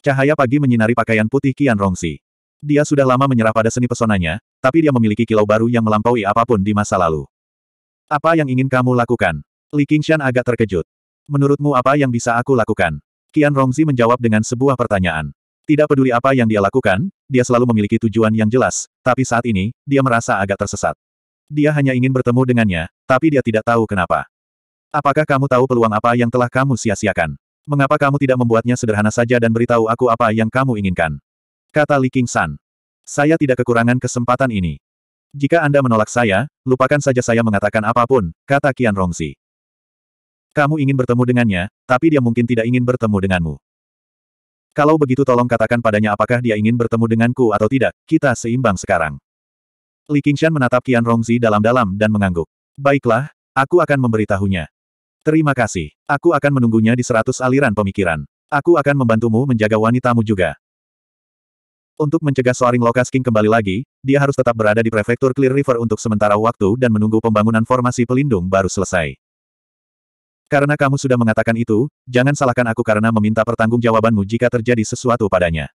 Cahaya pagi menyinari pakaian putih Qian Rongsi. Dia sudah lama menyerah pada seni pesonanya, tapi dia memiliki kilau baru yang melampaui apapun di masa lalu. Apa yang ingin kamu lakukan? Li Qingshan agak terkejut. Menurutmu apa yang bisa aku lakukan? Qian Rongzi menjawab dengan sebuah pertanyaan. Tidak peduli apa yang dia lakukan, dia selalu memiliki tujuan yang jelas, tapi saat ini, dia merasa agak tersesat. Dia hanya ingin bertemu dengannya, tapi dia tidak tahu kenapa. Apakah kamu tahu peluang apa yang telah kamu sia-siakan? Mengapa kamu tidak membuatnya sederhana saja dan beritahu aku apa yang kamu inginkan? Kata Li King San. Saya tidak kekurangan kesempatan ini. Jika Anda menolak saya, lupakan saja saya mengatakan apapun, kata Qian Rongzi. Kamu ingin bertemu dengannya, tapi dia mungkin tidak ingin bertemu denganmu. Kalau begitu tolong katakan padanya apakah dia ingin bertemu denganku atau tidak, kita seimbang sekarang. Li Qingshan menatap Qian Rongzi dalam-dalam dan mengangguk. Baiklah, aku akan memberitahunya. Terima kasih. Aku akan menunggunya di seratus aliran pemikiran. Aku akan membantumu menjaga wanitamu juga. Untuk mencegah Soaring lokas King kembali lagi, dia harus tetap berada di prefektur Clear River untuk sementara waktu dan menunggu pembangunan formasi pelindung baru selesai. Karena kamu sudah mengatakan itu, jangan salahkan aku karena meminta pertanggungjawabanmu jika terjadi sesuatu padanya.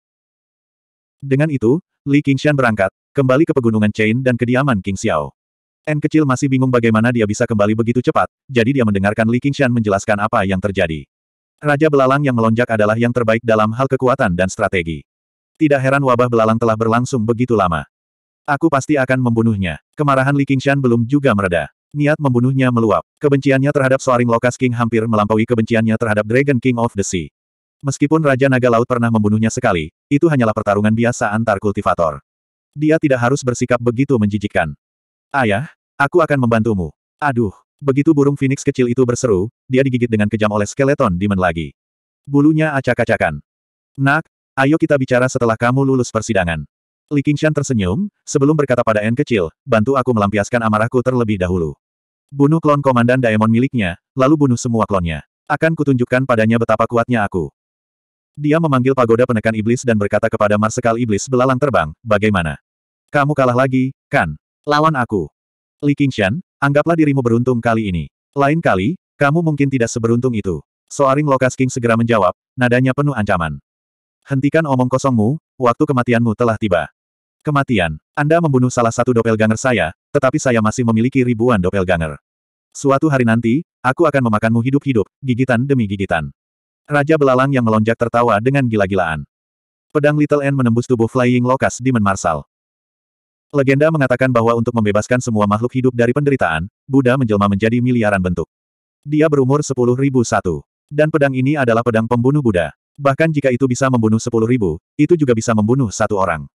Dengan itu, Li Qingshan berangkat, kembali ke pegunungan Chain dan kediaman King Xiao. N kecil masih bingung bagaimana dia bisa kembali begitu cepat, jadi dia mendengarkan Li Qingshan menjelaskan apa yang terjadi. Raja belalang yang melonjak adalah yang terbaik dalam hal kekuatan dan strategi. Tidak heran wabah belalang telah berlangsung begitu lama. Aku pasti akan membunuhnya. Kemarahan Li Qingshan belum juga mereda. Niat membunuhnya meluap. Kebenciannya terhadap Soaring Lokas King hampir melampaui kebenciannya terhadap Dragon King of the Sea. Meskipun Raja Naga Laut pernah membunuhnya sekali, itu hanyalah pertarungan biasa antar kultivator. Dia tidak harus bersikap begitu menjijikkan. Ayah, aku akan membantumu. Aduh, begitu burung Phoenix kecil itu berseru, dia digigit dengan kejam oleh skeleton demon lagi. Bulunya acak-acakan. Nak, ayo kita bicara setelah kamu lulus persidangan. Li Qingshan tersenyum, sebelum berkata pada N kecil, bantu aku melampiaskan amarahku terlebih dahulu. Bunuh klon komandan Daemon miliknya, lalu bunuh semua klonnya. Akan kutunjukkan padanya betapa kuatnya aku. Dia memanggil pagoda penekan iblis dan berkata kepada Marsekal Iblis belalang terbang, bagaimana? Kamu kalah lagi, kan? Lawan aku. Li Qingshan, anggaplah dirimu beruntung kali ini. Lain kali, kamu mungkin tidak seberuntung itu. Soaring Lokas King segera menjawab, nadanya penuh ancaman. Hentikan omong kosongmu, waktu kematianmu telah tiba. Kematian. Anda membunuh salah satu doppelganger saya, tetapi saya masih memiliki ribuan doppelganger. Suatu hari nanti, aku akan memakanmu hidup-hidup, gigitan demi gigitan. Raja Belalang yang melonjak tertawa dengan gila-gilaan. Pedang Little N menembus tubuh Flying Lokas Demon Menmarsal. Legenda mengatakan bahwa untuk membebaskan semua makhluk hidup dari penderitaan, Buddha menjelma menjadi miliaran bentuk. Dia berumur 10.001. Dan pedang ini adalah pedang pembunuh Buddha. Bahkan jika itu bisa membunuh 10.000, itu juga bisa membunuh satu orang.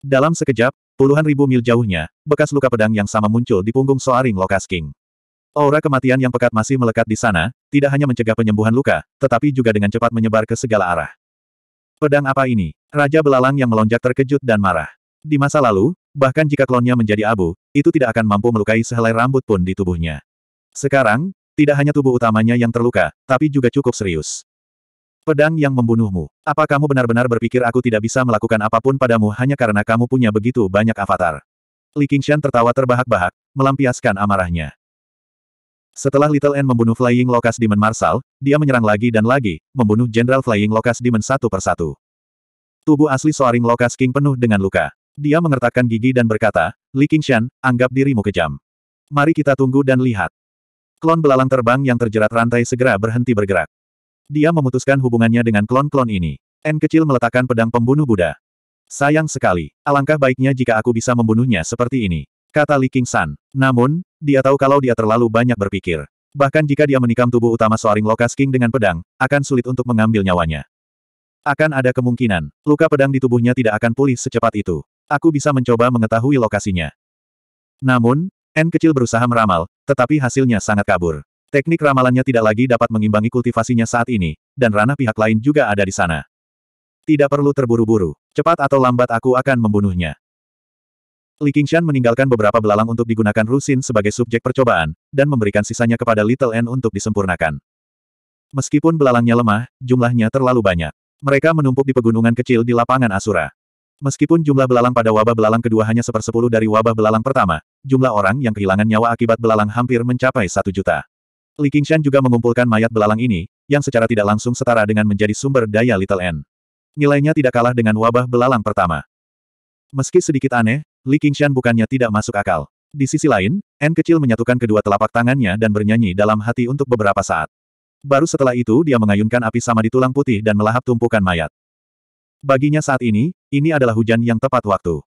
Dalam sekejap, puluhan ribu mil jauhnya, bekas luka pedang yang sama muncul di punggung Soaring Lokas King. Aura kematian yang pekat masih melekat di sana, tidak hanya mencegah penyembuhan luka, tetapi juga dengan cepat menyebar ke segala arah. Pedang apa ini? Raja Belalang yang melonjak terkejut dan marah. Di masa lalu, bahkan jika klonnya menjadi abu, itu tidak akan mampu melukai sehelai rambut pun di tubuhnya. Sekarang, tidak hanya tubuh utamanya yang terluka, tapi juga cukup serius. Pedang yang membunuhmu. Apa kamu benar-benar berpikir aku tidak bisa melakukan apapun padamu hanya karena kamu punya begitu banyak avatar? Li Qingshan tertawa terbahak-bahak, melampiaskan amarahnya. Setelah Little N membunuh Flying Locust Demon Marshal, dia menyerang lagi dan lagi, membunuh Jenderal Flying Locust Demon satu persatu. Tubuh asli Soaring Locust King penuh dengan luka. Dia mengertakkan gigi dan berkata, Li Qingshan, anggap dirimu kejam. Mari kita tunggu dan lihat. Klon belalang terbang yang terjerat rantai segera berhenti bergerak. Dia memutuskan hubungannya dengan klon-klon ini. N kecil meletakkan pedang pembunuh Buddha. Sayang sekali, alangkah baiknya jika aku bisa membunuhnya seperti ini, kata Li Qingshan. Namun, dia tahu kalau dia terlalu banyak berpikir. Bahkan jika dia menikam tubuh utama Soaring Lokas King dengan pedang, akan sulit untuk mengambil nyawanya. Akan ada kemungkinan, luka pedang di tubuhnya tidak akan pulih secepat itu aku bisa mencoba mengetahui lokasinya. Namun, N kecil berusaha meramal, tetapi hasilnya sangat kabur. Teknik ramalannya tidak lagi dapat mengimbangi kultivasinya saat ini, dan ranah pihak lain juga ada di sana. Tidak perlu terburu-buru, cepat atau lambat aku akan membunuhnya. Li Qingshan meninggalkan beberapa belalang untuk digunakan Rusin sebagai subjek percobaan, dan memberikan sisanya kepada Little N untuk disempurnakan. Meskipun belalangnya lemah, jumlahnya terlalu banyak. Mereka menumpuk di pegunungan kecil di lapangan Asura. Meskipun jumlah belalang pada wabah belalang kedua hanya sepersepuluh dari wabah belalang pertama, jumlah orang yang kehilangan nyawa akibat belalang hampir mencapai satu juta. Li Qingshan juga mengumpulkan mayat belalang ini, yang secara tidak langsung setara dengan menjadi sumber daya Little N. Nilainya tidak kalah dengan wabah belalang pertama. Meski sedikit aneh, Li Qingshan bukannya tidak masuk akal. Di sisi lain, N kecil menyatukan kedua telapak tangannya dan bernyanyi dalam hati untuk beberapa saat. Baru setelah itu dia mengayunkan api sama di tulang putih dan melahap tumpukan mayat. Baginya saat ini, ini adalah hujan yang tepat waktu.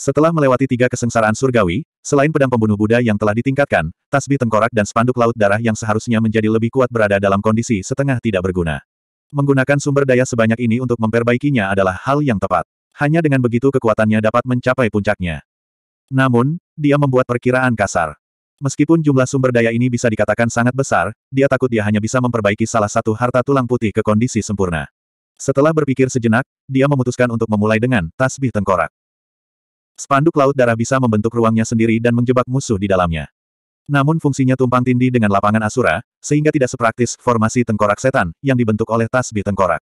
Setelah melewati tiga kesengsaraan surgawi, selain pedang pembunuh Buddha yang telah ditingkatkan, tasbih tengkorak dan spanduk laut darah yang seharusnya menjadi lebih kuat berada dalam kondisi setengah tidak berguna. Menggunakan sumber daya sebanyak ini untuk memperbaikinya adalah hal yang tepat. Hanya dengan begitu kekuatannya dapat mencapai puncaknya. Namun, dia membuat perkiraan kasar. Meskipun jumlah sumber daya ini bisa dikatakan sangat besar, dia takut dia hanya bisa memperbaiki salah satu harta tulang putih ke kondisi sempurna. Setelah berpikir sejenak, dia memutuskan untuk memulai dengan tasbih tengkorak. Spanduk laut darah bisa membentuk ruangnya sendiri dan menjebak musuh di dalamnya. Namun fungsinya tumpang tindih dengan lapangan asura, sehingga tidak sepraktis formasi tengkorak setan yang dibentuk oleh tasbih tengkorak.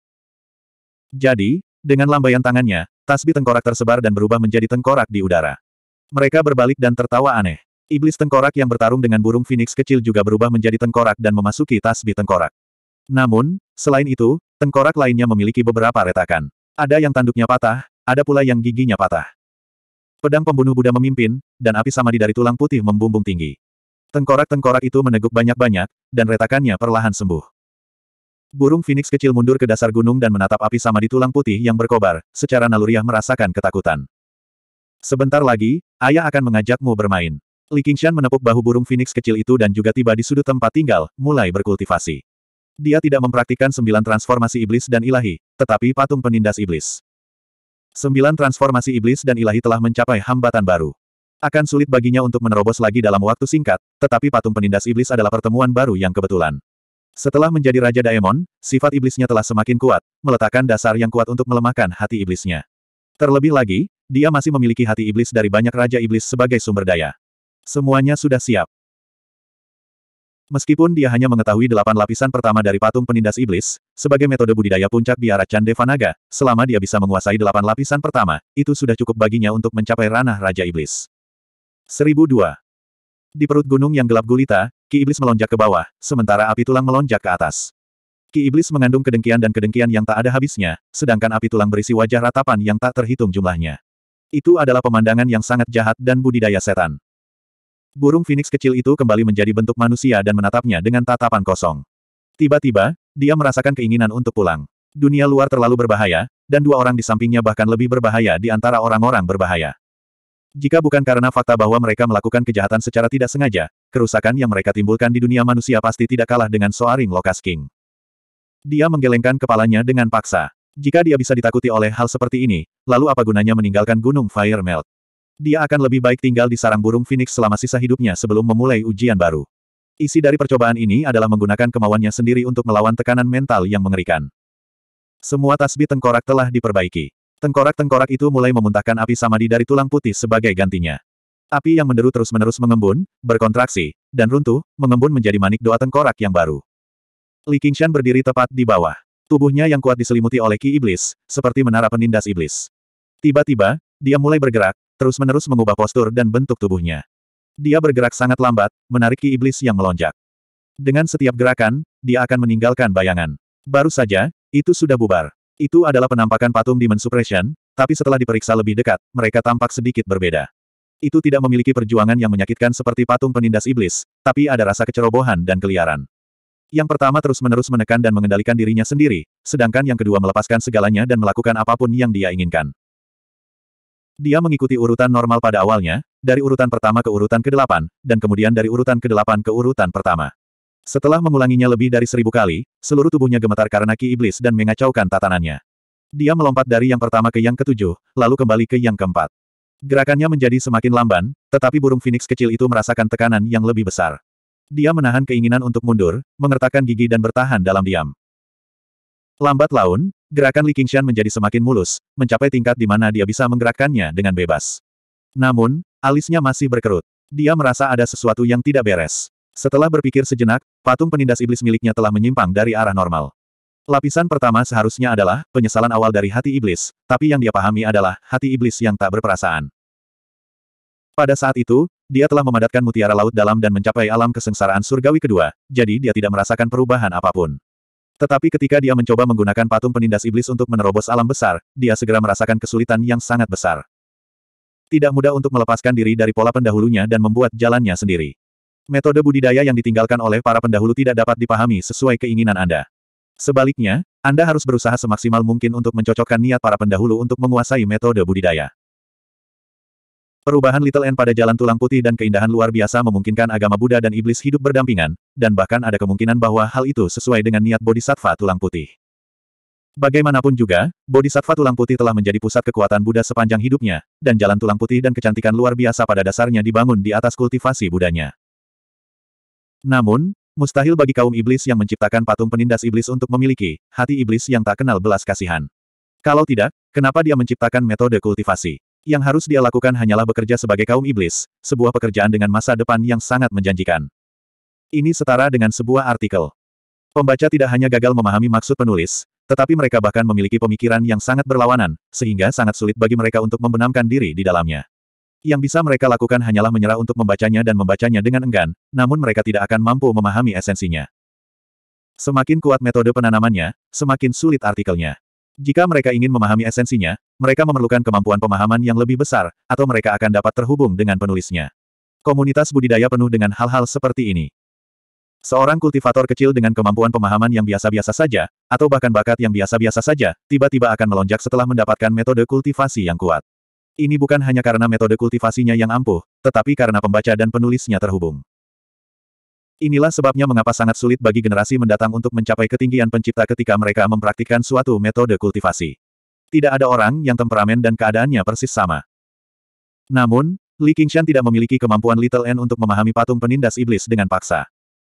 Jadi, dengan lambaian tangannya, tasbih tengkorak tersebar dan berubah menjadi tengkorak di udara. Mereka berbalik dan tertawa aneh. Iblis tengkorak yang bertarung dengan burung phoenix kecil juga berubah menjadi tengkorak dan memasuki tasbih tengkorak. Namun, selain itu, Tengkorak lainnya memiliki beberapa retakan. Ada yang tanduknya patah, ada pula yang giginya patah. Pedang pembunuh Buddha memimpin, dan api samadi dari tulang putih membumbung tinggi. Tengkorak-tengkorak itu meneguk banyak-banyak, dan retakannya perlahan sembuh. Burung Phoenix kecil mundur ke dasar gunung dan menatap api samadi tulang putih yang berkobar, secara naluriah merasakan ketakutan. Sebentar lagi, ayah akan mengajakmu bermain. Li Qingshan menepuk bahu burung Phoenix kecil itu dan juga tiba di sudut tempat tinggal, mulai berkultivasi. Dia tidak mempraktikkan sembilan transformasi iblis dan ilahi, tetapi patung penindas iblis. Sembilan transformasi iblis dan ilahi telah mencapai hambatan baru. Akan sulit baginya untuk menerobos lagi dalam waktu singkat, tetapi patung penindas iblis adalah pertemuan baru yang kebetulan. Setelah menjadi Raja Daemon, sifat iblisnya telah semakin kuat, meletakkan dasar yang kuat untuk melemahkan hati iblisnya. Terlebih lagi, dia masih memiliki hati iblis dari banyak Raja Iblis sebagai sumber daya. Semuanya sudah siap. Meskipun dia hanya mengetahui delapan lapisan pertama dari patung penindas iblis, sebagai metode budidaya puncak biara Chandevanaga, selama dia bisa menguasai delapan lapisan pertama, itu sudah cukup baginya untuk mencapai ranah Raja Iblis. 1002. Di perut gunung yang gelap gulita, Ki Iblis melonjak ke bawah, sementara api tulang melonjak ke atas. Ki Iblis mengandung kedengkian dan kedengkian yang tak ada habisnya, sedangkan api tulang berisi wajah ratapan yang tak terhitung jumlahnya. Itu adalah pemandangan yang sangat jahat dan budidaya setan. Burung Phoenix kecil itu kembali menjadi bentuk manusia dan menatapnya dengan tatapan kosong. Tiba-tiba, dia merasakan keinginan untuk pulang. Dunia luar terlalu berbahaya, dan dua orang di sampingnya bahkan lebih berbahaya di antara orang-orang berbahaya. Jika bukan karena fakta bahwa mereka melakukan kejahatan secara tidak sengaja, kerusakan yang mereka timbulkan di dunia manusia pasti tidak kalah dengan Soaring Lokas King. Dia menggelengkan kepalanya dengan paksa. Jika dia bisa ditakuti oleh hal seperti ini, lalu apa gunanya meninggalkan Gunung Fire Melt? Dia akan lebih baik tinggal di sarang burung Phoenix selama sisa hidupnya sebelum memulai ujian baru. Isi dari percobaan ini adalah menggunakan kemauannya sendiri untuk melawan tekanan mental yang mengerikan. Semua tasbih tengkorak telah diperbaiki. Tengkorak-tengkorak itu mulai memuntahkan api samadi dari tulang putih sebagai gantinya. Api yang menderu terus-menerus mengembun, berkontraksi, dan runtuh, mengembun menjadi manik doa tengkorak yang baru. Li Qingshan berdiri tepat di bawah. Tubuhnya yang kuat diselimuti oleh ki iblis, seperti menara penindas iblis. Tiba-tiba, dia mulai bergerak, terus-menerus mengubah postur dan bentuk tubuhnya. Dia bergerak sangat lambat, menarik ki iblis yang melonjak. Dengan setiap gerakan, dia akan meninggalkan bayangan. Baru saja, itu sudah bubar. Itu adalah penampakan patung Demon Suppression, tapi setelah diperiksa lebih dekat, mereka tampak sedikit berbeda. Itu tidak memiliki perjuangan yang menyakitkan seperti patung penindas iblis, tapi ada rasa kecerobohan dan keliaran. Yang pertama terus-menerus menekan dan mengendalikan dirinya sendiri, sedangkan yang kedua melepaskan segalanya dan melakukan apapun yang dia inginkan. Dia mengikuti urutan normal pada awalnya, dari urutan pertama ke urutan ke-8, dan kemudian dari urutan ke-8 ke urutan pertama. Setelah mengulanginya lebih dari seribu kali, seluruh tubuhnya gemetar karena ki iblis dan mengacaukan tatanannya. Dia melompat dari yang pertama ke yang ketujuh, lalu kembali ke yang keempat. Gerakannya menjadi semakin lamban, tetapi burung Phoenix kecil itu merasakan tekanan yang lebih besar. Dia menahan keinginan untuk mundur, mengertakkan gigi dan bertahan dalam diam. Lambat laun, Gerakan Li Qingshan menjadi semakin mulus, mencapai tingkat di mana dia bisa menggerakkannya dengan bebas. Namun, alisnya masih berkerut. Dia merasa ada sesuatu yang tidak beres. Setelah berpikir sejenak, patung penindas iblis miliknya telah menyimpang dari arah normal. Lapisan pertama seharusnya adalah penyesalan awal dari hati iblis, tapi yang dia pahami adalah hati iblis yang tak berperasaan. Pada saat itu, dia telah memadatkan mutiara laut dalam dan mencapai alam kesengsaraan surgawi kedua, jadi dia tidak merasakan perubahan apapun. Tetapi ketika dia mencoba menggunakan patung penindas iblis untuk menerobos alam besar, dia segera merasakan kesulitan yang sangat besar. Tidak mudah untuk melepaskan diri dari pola pendahulunya dan membuat jalannya sendiri. Metode budidaya yang ditinggalkan oleh para pendahulu tidak dapat dipahami sesuai keinginan Anda. Sebaliknya, Anda harus berusaha semaksimal mungkin untuk mencocokkan niat para pendahulu untuk menguasai metode budidaya. Perubahan Little N pada jalan tulang putih dan keindahan luar biasa memungkinkan agama Buddha dan iblis hidup berdampingan, dan bahkan ada kemungkinan bahwa hal itu sesuai dengan niat Bodhisattva tulang putih. Bagaimanapun juga, Bodhisattva tulang putih telah menjadi pusat kekuatan Buddha sepanjang hidupnya, dan jalan tulang putih dan kecantikan luar biasa pada dasarnya dibangun di atas kultivasi Budanya. Namun, mustahil bagi kaum iblis yang menciptakan patung penindas iblis untuk memiliki hati iblis yang tak kenal belas kasihan. Kalau tidak, kenapa dia menciptakan metode kultivasi? Yang harus dia lakukan hanyalah bekerja sebagai kaum iblis, sebuah pekerjaan dengan masa depan yang sangat menjanjikan. Ini setara dengan sebuah artikel. Pembaca tidak hanya gagal memahami maksud penulis, tetapi mereka bahkan memiliki pemikiran yang sangat berlawanan, sehingga sangat sulit bagi mereka untuk membenamkan diri di dalamnya. Yang bisa mereka lakukan hanyalah menyerah untuk membacanya dan membacanya dengan enggan, namun mereka tidak akan mampu memahami esensinya. Semakin kuat metode penanamannya, semakin sulit artikelnya. Jika mereka ingin memahami esensinya, mereka memerlukan kemampuan pemahaman yang lebih besar, atau mereka akan dapat terhubung dengan penulisnya. Komunitas budidaya penuh dengan hal-hal seperti ini. Seorang kultivator kecil dengan kemampuan pemahaman yang biasa-biasa saja, atau bahkan bakat yang biasa-biasa saja, tiba-tiba akan melonjak setelah mendapatkan metode kultivasi yang kuat. Ini bukan hanya karena metode kultivasinya yang ampuh, tetapi karena pembaca dan penulisnya terhubung. Inilah sebabnya mengapa sangat sulit bagi generasi mendatang untuk mencapai ketinggian pencipta ketika mereka mempraktikkan suatu metode kultivasi. Tidak ada orang yang temperamen dan keadaannya persis sama. Namun, Li Qingshan tidak memiliki kemampuan Little N untuk memahami patung penindas iblis dengan paksa.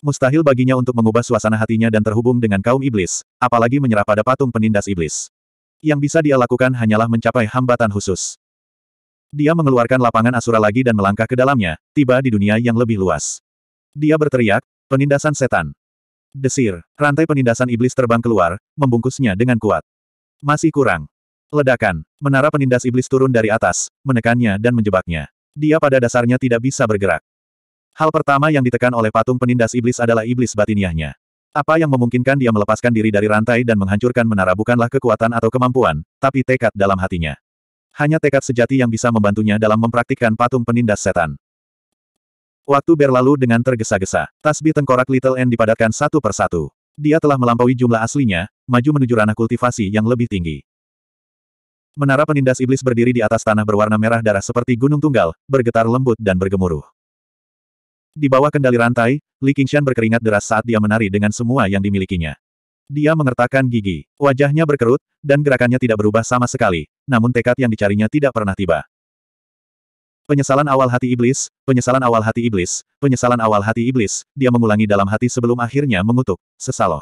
Mustahil baginya untuk mengubah suasana hatinya dan terhubung dengan kaum iblis, apalagi menyerah pada patung penindas iblis. Yang bisa dia lakukan hanyalah mencapai hambatan khusus. Dia mengeluarkan lapangan asura lagi dan melangkah ke dalamnya, tiba di dunia yang lebih luas. Dia berteriak, penindasan setan. Desir, rantai penindasan iblis terbang keluar, membungkusnya dengan kuat. Masih kurang. Ledakan, menara penindas iblis turun dari atas, menekannya dan menjebaknya. Dia pada dasarnya tidak bisa bergerak. Hal pertama yang ditekan oleh patung penindas iblis adalah iblis batiniahnya. Apa yang memungkinkan dia melepaskan diri dari rantai dan menghancurkan menara bukanlah kekuatan atau kemampuan, tapi tekad dalam hatinya. Hanya tekad sejati yang bisa membantunya dalam mempraktikkan patung penindas setan. Waktu berlalu dengan tergesa-gesa. Tasbih tengkorak Little N dipadatkan satu persatu. Dia telah melampaui jumlah aslinya, maju menuju ranah kultivasi yang lebih tinggi. Menara penindas iblis berdiri di atas tanah berwarna merah darah seperti gunung tunggal, bergetar lembut dan bergemuruh. Di bawah kendali rantai, Li Qingshan berkeringat deras saat dia menari dengan semua yang dimilikinya. Dia mengertakkan gigi, wajahnya berkerut, dan gerakannya tidak berubah sama sekali, namun tekad yang dicarinya tidak pernah tiba. Penyesalan awal hati iblis, penyesalan awal hati iblis, penyesalan awal hati iblis, dia mengulangi dalam hati sebelum akhirnya mengutuk, sesaloh.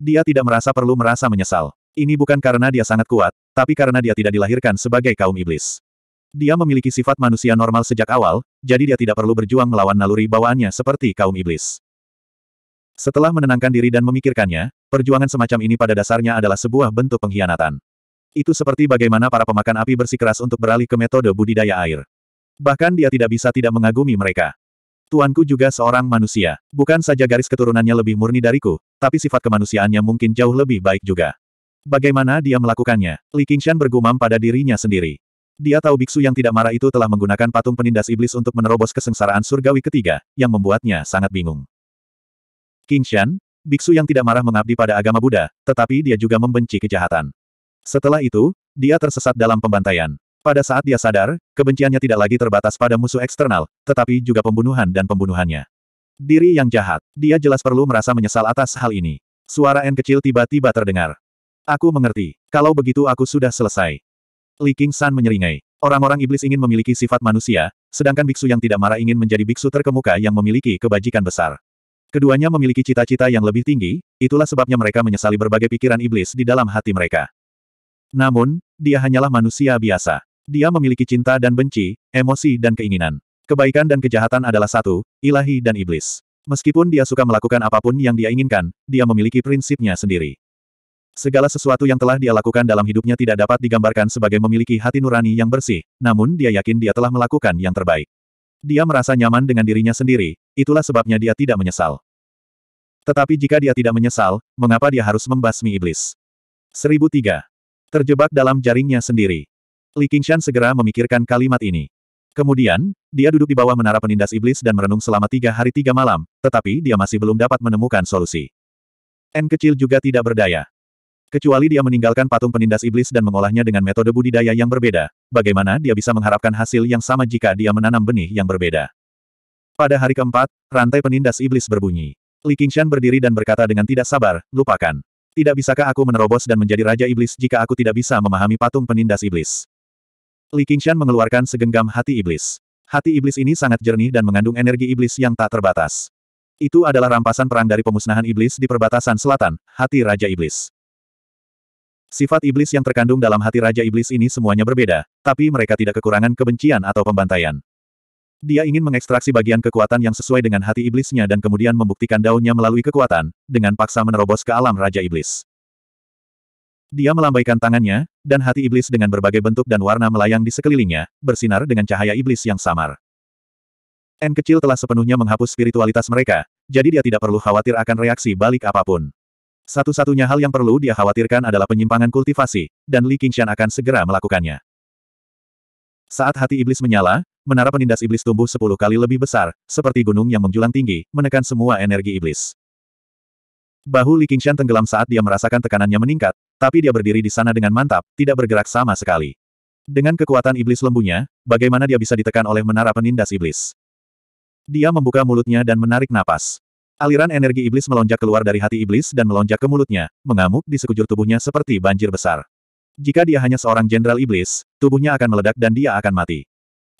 Dia tidak merasa perlu merasa menyesal. Ini bukan karena dia sangat kuat, tapi karena dia tidak dilahirkan sebagai kaum iblis. Dia memiliki sifat manusia normal sejak awal, jadi dia tidak perlu berjuang melawan naluri bawaannya seperti kaum iblis. Setelah menenangkan diri dan memikirkannya, perjuangan semacam ini pada dasarnya adalah sebuah bentuk pengkhianatan. Itu seperti bagaimana para pemakan api bersikeras untuk beralih ke metode budidaya air. Bahkan dia tidak bisa tidak mengagumi mereka. Tuanku juga seorang manusia. Bukan saja garis keturunannya lebih murni dariku, tapi sifat kemanusiaannya mungkin jauh lebih baik juga. Bagaimana dia melakukannya? Li Qingshan bergumam pada dirinya sendiri. Dia tahu biksu yang tidak marah itu telah menggunakan patung penindas iblis untuk menerobos kesengsaraan surgawi ketiga, yang membuatnya sangat bingung. Qingshan, biksu yang tidak marah mengabdi pada agama Buddha, tetapi dia juga membenci kejahatan. Setelah itu, dia tersesat dalam pembantaian. Pada saat dia sadar, kebenciannya tidak lagi terbatas pada musuh eksternal, tetapi juga pembunuhan dan pembunuhannya. Diri yang jahat, dia jelas perlu merasa menyesal atas hal ini. Suara N kecil tiba-tiba terdengar. Aku mengerti. Kalau begitu aku sudah selesai. Li King San menyeringai. Orang-orang iblis ingin memiliki sifat manusia, sedangkan biksu yang tidak marah ingin menjadi biksu terkemuka yang memiliki kebajikan besar. Keduanya memiliki cita-cita yang lebih tinggi, itulah sebabnya mereka menyesali berbagai pikiran iblis di dalam hati mereka. Namun, dia hanyalah manusia biasa. Dia memiliki cinta dan benci, emosi dan keinginan. Kebaikan dan kejahatan adalah satu, ilahi dan iblis. Meskipun dia suka melakukan apapun yang dia inginkan, dia memiliki prinsipnya sendiri. Segala sesuatu yang telah dia lakukan dalam hidupnya tidak dapat digambarkan sebagai memiliki hati nurani yang bersih, namun dia yakin dia telah melakukan yang terbaik. Dia merasa nyaman dengan dirinya sendiri, itulah sebabnya dia tidak menyesal. Tetapi jika dia tidak menyesal, mengapa dia harus membasmi iblis? 1003. Terjebak dalam jaringnya sendiri. Li Qingshan segera memikirkan kalimat ini. Kemudian, dia duduk di bawah menara penindas iblis dan merenung selama tiga hari tiga malam, tetapi dia masih belum dapat menemukan solusi. N kecil juga tidak berdaya. Kecuali dia meninggalkan patung penindas iblis dan mengolahnya dengan metode budidaya yang berbeda, bagaimana dia bisa mengharapkan hasil yang sama jika dia menanam benih yang berbeda? Pada hari keempat, rantai penindas iblis berbunyi. Li Qingshan berdiri dan berkata dengan tidak sabar, lupakan. Tidak bisakah aku menerobos dan menjadi Raja Iblis jika aku tidak bisa memahami patung penindas iblis? Li Qingshan mengeluarkan segenggam hati iblis. Hati iblis ini sangat jernih dan mengandung energi iblis yang tak terbatas. Itu adalah rampasan perang dari pemusnahan iblis di perbatasan selatan, hati Raja Iblis. Sifat iblis yang terkandung dalam hati Raja Iblis ini semuanya berbeda, tapi mereka tidak kekurangan kebencian atau pembantaian. Dia ingin mengekstraksi bagian kekuatan yang sesuai dengan hati iblisnya dan kemudian membuktikan daunnya melalui kekuatan, dengan paksa menerobos ke alam Raja Iblis. Dia melambaikan tangannya, dan hati iblis dengan berbagai bentuk dan warna melayang di sekelilingnya, bersinar dengan cahaya iblis yang samar. N kecil telah sepenuhnya menghapus spiritualitas mereka, jadi dia tidak perlu khawatir akan reaksi balik apapun. Satu-satunya hal yang perlu dia khawatirkan adalah penyimpangan kultivasi, dan Li Qingshan akan segera melakukannya. Saat hati iblis menyala, menara penindas iblis tumbuh sepuluh kali lebih besar, seperti gunung yang menjulang tinggi, menekan semua energi iblis. Bahu Li Qingshan tenggelam saat dia merasakan tekanannya meningkat, tapi dia berdiri di sana dengan mantap, tidak bergerak sama sekali. Dengan kekuatan iblis lembunya, bagaimana dia bisa ditekan oleh menara penindas iblis? Dia membuka mulutnya dan menarik napas. Aliran energi iblis melonjak keluar dari hati iblis dan melonjak ke mulutnya, mengamuk di sekujur tubuhnya seperti banjir besar. Jika dia hanya seorang jenderal iblis, tubuhnya akan meledak dan dia akan mati.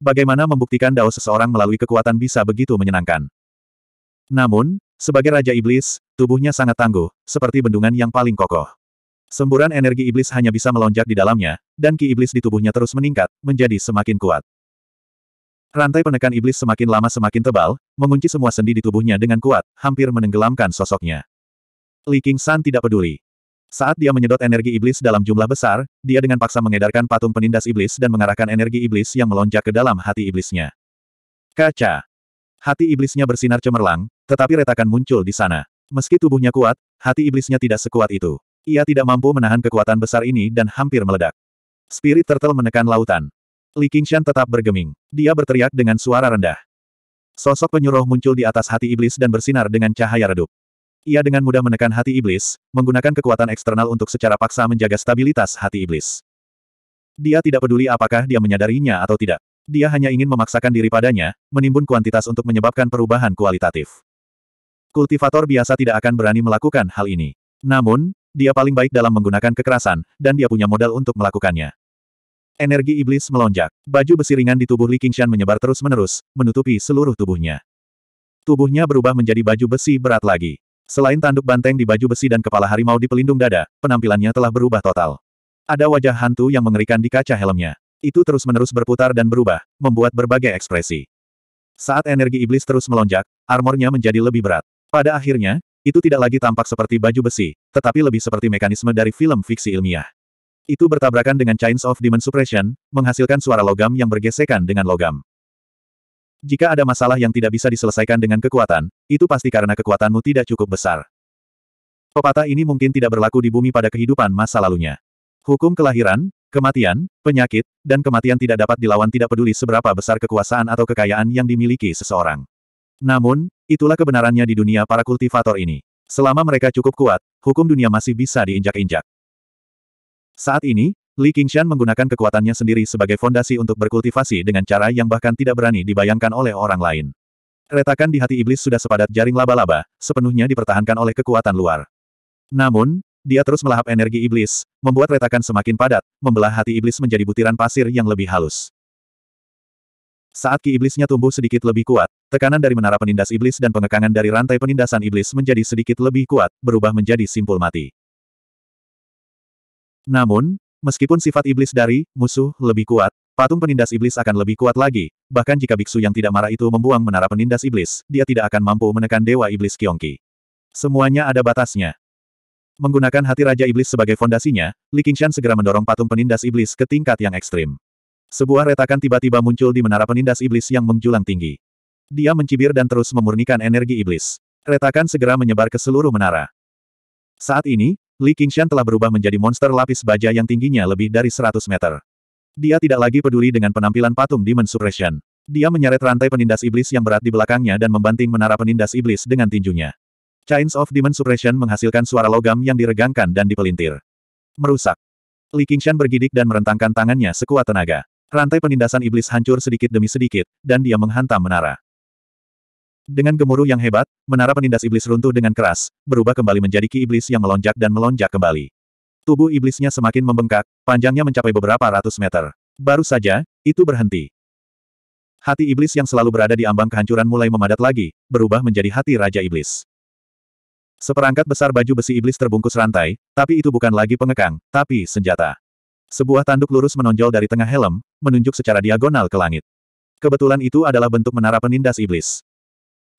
Bagaimana membuktikan Dao seseorang melalui kekuatan bisa begitu menyenangkan? Namun, sebagai Raja Iblis, Tubuhnya sangat tangguh, seperti bendungan yang paling kokoh. Semburan energi iblis hanya bisa melonjak di dalamnya, dan ki iblis di tubuhnya terus meningkat, menjadi semakin kuat. Rantai penekan iblis semakin lama semakin tebal, mengunci semua sendi di tubuhnya dengan kuat, hampir menenggelamkan sosoknya. Li King San tidak peduli. Saat dia menyedot energi iblis dalam jumlah besar, dia dengan paksa mengedarkan patung penindas iblis dan mengarahkan energi iblis yang melonjak ke dalam hati iblisnya. Kaca. Hati iblisnya bersinar cemerlang, tetapi retakan muncul di sana. Meski tubuhnya kuat, hati iblisnya tidak sekuat itu. Ia tidak mampu menahan kekuatan besar ini dan hampir meledak. Spirit Turtle menekan lautan. Li Qingshan tetap bergeming. Dia berteriak dengan suara rendah. Sosok penyuruh muncul di atas hati iblis dan bersinar dengan cahaya redup. Ia dengan mudah menekan hati iblis, menggunakan kekuatan eksternal untuk secara paksa menjaga stabilitas hati iblis. Dia tidak peduli apakah dia menyadarinya atau tidak. Dia hanya ingin memaksakan diri padanya, menimbun kuantitas untuk menyebabkan perubahan kualitatif. Kultivator biasa tidak akan berani melakukan hal ini. Namun, dia paling baik dalam menggunakan kekerasan, dan dia punya modal untuk melakukannya. Energi iblis melonjak. Baju besi ringan di tubuh Li Qingshan menyebar terus-menerus, menutupi seluruh tubuhnya. Tubuhnya berubah menjadi baju besi berat lagi. Selain tanduk banteng di baju besi dan kepala harimau di pelindung dada, penampilannya telah berubah total. Ada wajah hantu yang mengerikan di kaca helmnya. Itu terus-menerus berputar dan berubah, membuat berbagai ekspresi. Saat energi iblis terus melonjak, armornya menjadi lebih berat. Pada akhirnya, itu tidak lagi tampak seperti baju besi, tetapi lebih seperti mekanisme dari film fiksi ilmiah. Itu bertabrakan dengan Chains of Demon Suppression, menghasilkan suara logam yang bergesekan dengan logam. Jika ada masalah yang tidak bisa diselesaikan dengan kekuatan, itu pasti karena kekuatanmu tidak cukup besar. Pepatah ini mungkin tidak berlaku di bumi pada kehidupan masa lalunya. Hukum kelahiran, kematian, penyakit, dan kematian tidak dapat dilawan tidak peduli seberapa besar kekuasaan atau kekayaan yang dimiliki seseorang. Namun, Itulah kebenarannya di dunia para kultivator ini. Selama mereka cukup kuat, hukum dunia masih bisa diinjak-injak. Saat ini, Li Qingshan menggunakan kekuatannya sendiri sebagai fondasi untuk berkultivasi dengan cara yang bahkan tidak berani dibayangkan oleh orang lain. Retakan di hati iblis sudah sepadat jaring laba-laba, sepenuhnya dipertahankan oleh kekuatan luar. Namun, dia terus melahap energi iblis, membuat retakan semakin padat, membelah hati iblis menjadi butiran pasir yang lebih halus. Saat ki iblisnya tumbuh sedikit lebih kuat, Tekanan dari menara penindas iblis dan pengekangan dari rantai penindasan iblis menjadi sedikit lebih kuat, berubah menjadi simpul mati. Namun, meskipun sifat iblis dari musuh lebih kuat, patung penindas iblis akan lebih kuat lagi, bahkan jika biksu yang tidak marah itu membuang menara penindas iblis, dia tidak akan mampu menekan dewa iblis Kiongki. Semuanya ada batasnya. Menggunakan hati Raja Iblis sebagai fondasinya, Li Qingshan segera mendorong patung penindas iblis ke tingkat yang ekstrim. Sebuah retakan tiba-tiba muncul di menara penindas iblis yang menjulang tinggi. Dia mencibir dan terus memurnikan energi iblis. Retakan segera menyebar ke seluruh menara. Saat ini, Li Qingshan telah berubah menjadi monster lapis baja yang tingginya lebih dari 100 meter. Dia tidak lagi peduli dengan penampilan patung Demon Suppression. Dia menyeret rantai penindas iblis yang berat di belakangnya dan membanting menara penindas iblis dengan tinjunya. Chains of Demon Suppression menghasilkan suara logam yang diregangkan dan dipelintir. Merusak. Li Qingshan bergidik dan merentangkan tangannya sekuat tenaga. Rantai penindasan iblis hancur sedikit demi sedikit, dan dia menghantam menara. Dengan gemuruh yang hebat, menara penindas iblis runtuh dengan keras, berubah kembali menjadi ki iblis yang melonjak dan melonjak kembali. Tubuh iblisnya semakin membengkak, panjangnya mencapai beberapa ratus meter. Baru saja, itu berhenti. Hati iblis yang selalu berada di ambang kehancuran mulai memadat lagi, berubah menjadi hati Raja Iblis. Seperangkat besar baju besi iblis terbungkus rantai, tapi itu bukan lagi pengekang, tapi senjata. Sebuah tanduk lurus menonjol dari tengah helm, menunjuk secara diagonal ke langit. Kebetulan itu adalah bentuk menara penindas iblis.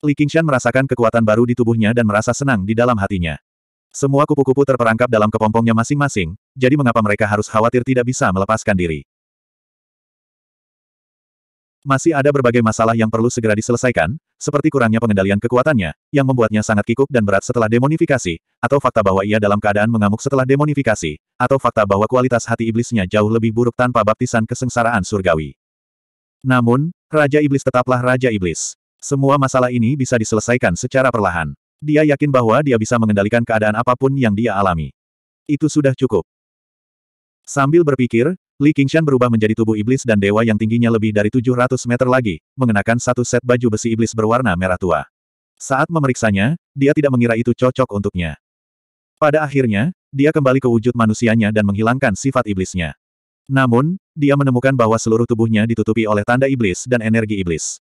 Li Qingshan merasakan kekuatan baru di tubuhnya dan merasa senang di dalam hatinya. Semua kupu-kupu terperangkap dalam kepompongnya masing-masing, jadi mengapa mereka harus khawatir tidak bisa melepaskan diri. Masih ada berbagai masalah yang perlu segera diselesaikan, seperti kurangnya pengendalian kekuatannya, yang membuatnya sangat kikuk dan berat setelah demonifikasi, atau fakta bahwa ia dalam keadaan mengamuk setelah demonifikasi, atau fakta bahwa kualitas hati iblisnya jauh lebih buruk tanpa baptisan kesengsaraan surgawi. Namun, Raja Iblis tetaplah Raja Iblis. Semua masalah ini bisa diselesaikan secara perlahan. Dia yakin bahwa dia bisa mengendalikan keadaan apapun yang dia alami. Itu sudah cukup. Sambil berpikir, Li Qingshan berubah menjadi tubuh iblis dan dewa yang tingginya lebih dari 700 meter lagi, mengenakan satu set baju besi iblis berwarna merah tua. Saat memeriksanya, dia tidak mengira itu cocok untuknya. Pada akhirnya, dia kembali ke wujud manusianya dan menghilangkan sifat iblisnya. Namun, dia menemukan bahwa seluruh tubuhnya ditutupi oleh tanda iblis dan energi iblis.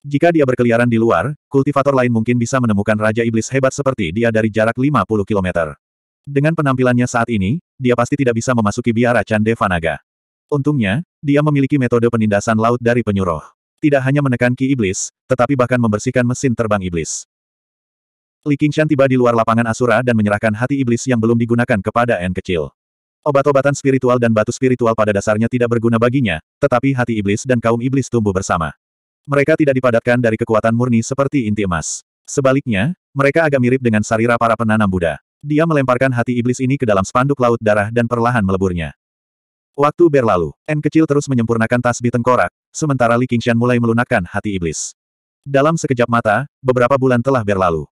Jika dia berkeliaran di luar, kultivator lain mungkin bisa menemukan Raja Iblis hebat seperti dia dari jarak 50 km. Dengan penampilannya saat ini, dia pasti tidak bisa memasuki biara Cande Vanaga. Untungnya, dia memiliki metode penindasan laut dari penyuruh. Tidak hanya menekan ki iblis, tetapi bahkan membersihkan mesin terbang iblis. Li Qingshan tiba di luar lapangan Asura dan menyerahkan hati iblis yang belum digunakan kepada N kecil. Obat-obatan spiritual dan batu spiritual pada dasarnya tidak berguna baginya, tetapi hati iblis dan kaum iblis tumbuh bersama. Mereka tidak dipadatkan dari kekuatan murni seperti inti emas. Sebaliknya, mereka agak mirip dengan sarira para penanam Buddha. Dia melemparkan hati iblis ini ke dalam spanduk laut darah dan perlahan meleburnya. Waktu berlalu, N kecil terus menyempurnakan tasbih tengkorak, sementara Li Qingshan mulai melunakkan hati iblis. Dalam sekejap mata, beberapa bulan telah berlalu.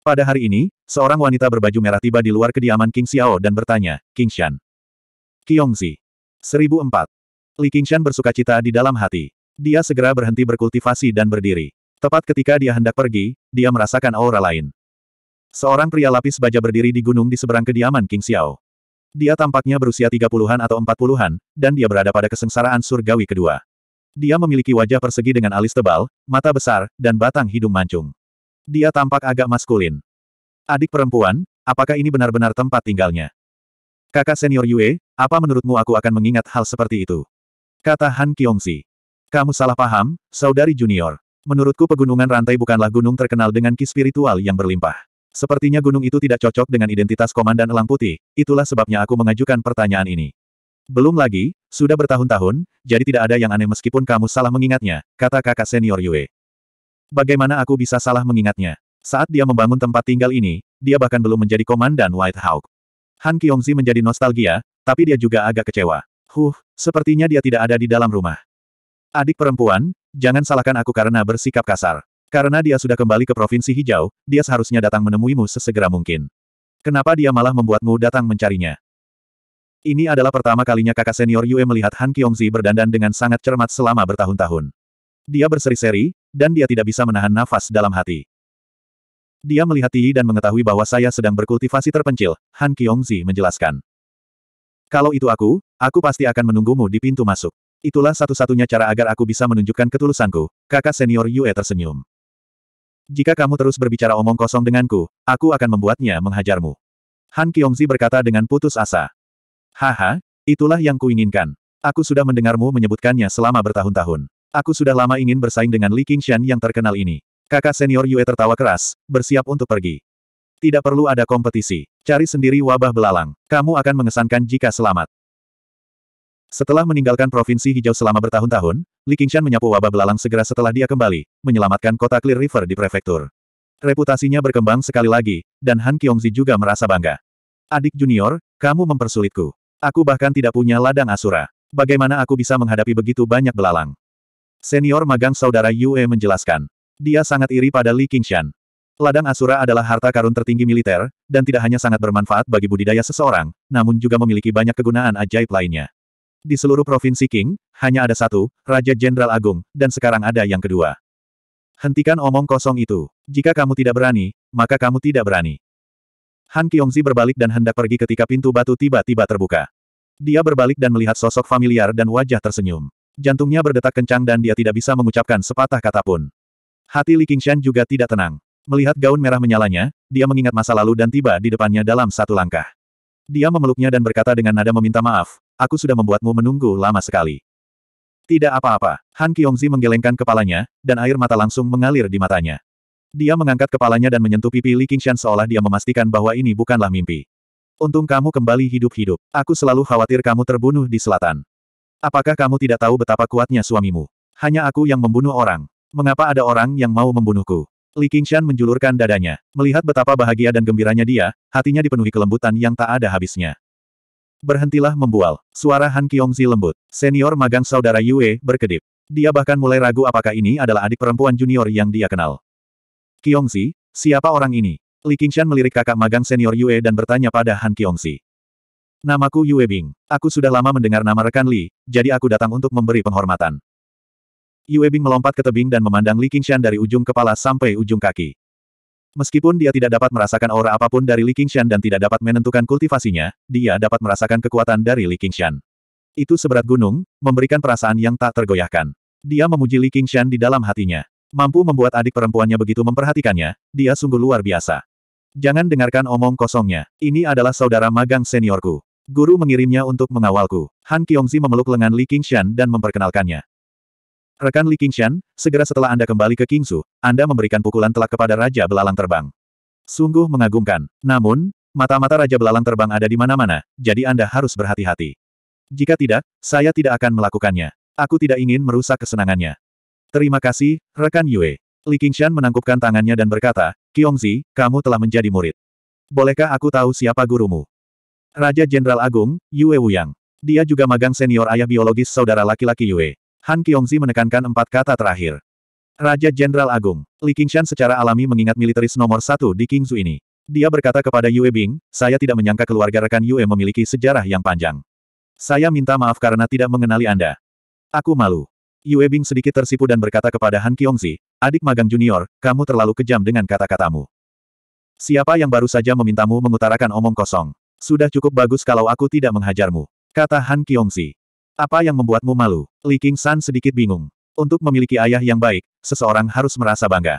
Pada hari ini, seorang wanita berbaju merah tiba di luar kediaman King Xiao dan bertanya, King Qingshan. Qiongzi. 1004. Li Qingshan bersuka cita di dalam hati. Dia segera berhenti berkultivasi dan berdiri. Tepat ketika dia hendak pergi, dia merasakan aura lain. Seorang pria lapis baja berdiri di gunung di seberang kediaman King Xiao. Dia tampaknya berusia 30-an atau 40-an, dan dia berada pada kesengsaraan surgawi kedua. Dia memiliki wajah persegi dengan alis tebal, mata besar, dan batang hidung mancung. Dia tampak agak maskulin. Adik perempuan, apakah ini benar-benar tempat tinggalnya? Kakak senior Yue, apa menurutmu aku akan mengingat hal seperti itu? Kata Han Kiongsi. Kamu salah paham, saudari junior. Menurutku pegunungan rantai bukanlah gunung terkenal dengan ki spiritual yang berlimpah. Sepertinya gunung itu tidak cocok dengan identitas Komandan Elang Putih, itulah sebabnya aku mengajukan pertanyaan ini. Belum lagi, sudah bertahun-tahun, jadi tidak ada yang aneh meskipun kamu salah mengingatnya, kata kakak senior Yue. Bagaimana aku bisa salah mengingatnya? Saat dia membangun tempat tinggal ini, dia bahkan belum menjadi Komandan White Hawk. Han Kyongzi menjadi nostalgia, tapi dia juga agak kecewa. Huh, sepertinya dia tidak ada di dalam rumah. Adik perempuan, jangan salahkan aku karena bersikap kasar. Karena dia sudah kembali ke Provinsi Hijau, dia seharusnya datang menemuimu sesegera mungkin. Kenapa dia malah membuatmu datang mencarinya? Ini adalah pertama kalinya kakak senior Yue melihat Han Kyongzi berdandan dengan sangat cermat selama bertahun-tahun. Dia berseri-seri, dan dia tidak bisa menahan nafas dalam hati. Dia melihat Yi dan mengetahui bahwa saya sedang berkultivasi terpencil, Han Kyongzi menjelaskan. Kalau itu aku, aku pasti akan menunggumu di pintu masuk. Itulah satu-satunya cara agar aku bisa menunjukkan ketulusanku, kakak senior Yue tersenyum. Jika kamu terus berbicara omong kosong denganku, aku akan membuatnya menghajarmu. Han Kyongzi berkata dengan putus asa. Haha, itulah yang kuinginkan. Aku sudah mendengarmu menyebutkannya selama bertahun-tahun. Aku sudah lama ingin bersaing dengan Li Qingshan yang terkenal ini. Kakak senior Yue tertawa keras, bersiap untuk pergi. Tidak perlu ada kompetisi. Cari sendiri wabah belalang. Kamu akan mengesankan jika selamat. Setelah meninggalkan Provinsi Hijau selama bertahun-tahun, Li Qingshan menyapu wabah belalang segera setelah dia kembali, menyelamatkan kota Clear River di prefektur. Reputasinya berkembang sekali lagi, dan Han Kyongzi juga merasa bangga. Adik junior, kamu mempersulitku. Aku bahkan tidak punya ladang asura. Bagaimana aku bisa menghadapi begitu banyak belalang? Senior magang saudara Yue menjelaskan. Dia sangat iri pada Li Qingshan. Ladang Asura adalah harta karun tertinggi militer, dan tidak hanya sangat bermanfaat bagi budidaya seseorang, namun juga memiliki banyak kegunaan ajaib lainnya di seluruh provinsi King, hanya ada satu, Raja Jenderal Agung, dan sekarang ada yang kedua. Hentikan omong kosong itu. Jika kamu tidak berani, maka kamu tidak berani. Han Kyongzi berbalik dan hendak pergi ketika pintu batu tiba-tiba terbuka. Dia berbalik dan melihat sosok familiar dan wajah tersenyum. Jantungnya berdetak kencang dan dia tidak bisa mengucapkan sepatah kata pun. Hati Li Qingshan juga tidak tenang. Melihat gaun merah menyalanya, dia mengingat masa lalu dan tiba di depannya dalam satu langkah. Dia memeluknya dan berkata dengan nada meminta maaf, Aku sudah membuatmu menunggu lama sekali. Tidak apa-apa. Han Kyongzi menggelengkan kepalanya, dan air mata langsung mengalir di matanya. Dia mengangkat kepalanya dan menyentuh pipi Li Qingshan seolah dia memastikan bahwa ini bukanlah mimpi. Untung kamu kembali hidup-hidup. Aku selalu khawatir kamu terbunuh di selatan. Apakah kamu tidak tahu betapa kuatnya suamimu? Hanya aku yang membunuh orang. Mengapa ada orang yang mau membunuhku? Li Qingshan menjulurkan dadanya. Melihat betapa bahagia dan gembiranya dia, hatinya dipenuhi kelembutan yang tak ada habisnya. Berhentilah membual. Suara Han Kyongzi lembut. Senior magang saudara Yue berkedip. Dia bahkan mulai ragu apakah ini adalah adik perempuan junior yang dia kenal. Kyongzi, siapa orang ini? Li Qingshan melirik kakak magang senior Yue dan bertanya pada Han Kyongzi. Namaku Yue Bing. Aku sudah lama mendengar nama rekan Li, jadi aku datang untuk memberi penghormatan. Yue Bing melompat ke tebing dan memandang Li Qingshan dari ujung kepala sampai ujung kaki. Meskipun dia tidak dapat merasakan aura apapun dari Li Qingshan dan tidak dapat menentukan kultivasinya, dia dapat merasakan kekuatan dari Li Qingshan. Itu seberat gunung, memberikan perasaan yang tak tergoyahkan. Dia memuji Li Qingshan di dalam hatinya. Mampu membuat adik perempuannya begitu memperhatikannya, dia sungguh luar biasa. Jangan dengarkan omong kosongnya. Ini adalah saudara magang seniorku. Guru mengirimnya untuk mengawalku. Han Kiongzi memeluk lengan Li Qingshan dan memperkenalkannya. Rekan Li Qingshan, segera setelah Anda kembali ke Kingsu, Anda memberikan pukulan telak kepada Raja Belalang Terbang. Sungguh mengagumkan. Namun, mata-mata Raja Belalang Terbang ada di mana-mana, jadi Anda harus berhati-hati. Jika tidak, saya tidak akan melakukannya. Aku tidak ingin merusak kesenangannya. Terima kasih, rekan Yue. Li Qingshan menangkupkan tangannya dan berkata, Kiongzi, kamu telah menjadi murid. Bolehkah aku tahu siapa gurumu? Raja Jenderal Agung, Yue Wuyang. Dia juga magang senior ayah biologis saudara laki-laki Yue. Han Kiongzi menekankan empat kata terakhir. Raja Jenderal Agung, Li Qingshan secara alami mengingat militeris nomor satu di Qingzu ini. Dia berkata kepada Yue Bing, saya tidak menyangka keluarga rekan Yue memiliki sejarah yang panjang. Saya minta maaf karena tidak mengenali Anda. Aku malu. Yue Bing sedikit tersipu dan berkata kepada Han Kiongzi, adik magang junior, kamu terlalu kejam dengan kata-katamu. Siapa yang baru saja memintamu mengutarakan omong kosong? Sudah cukup bagus kalau aku tidak menghajarmu. Kata Han Kiongzi. Apa yang membuatmu malu? Li King San sedikit bingung. Untuk memiliki ayah yang baik, seseorang harus merasa bangga.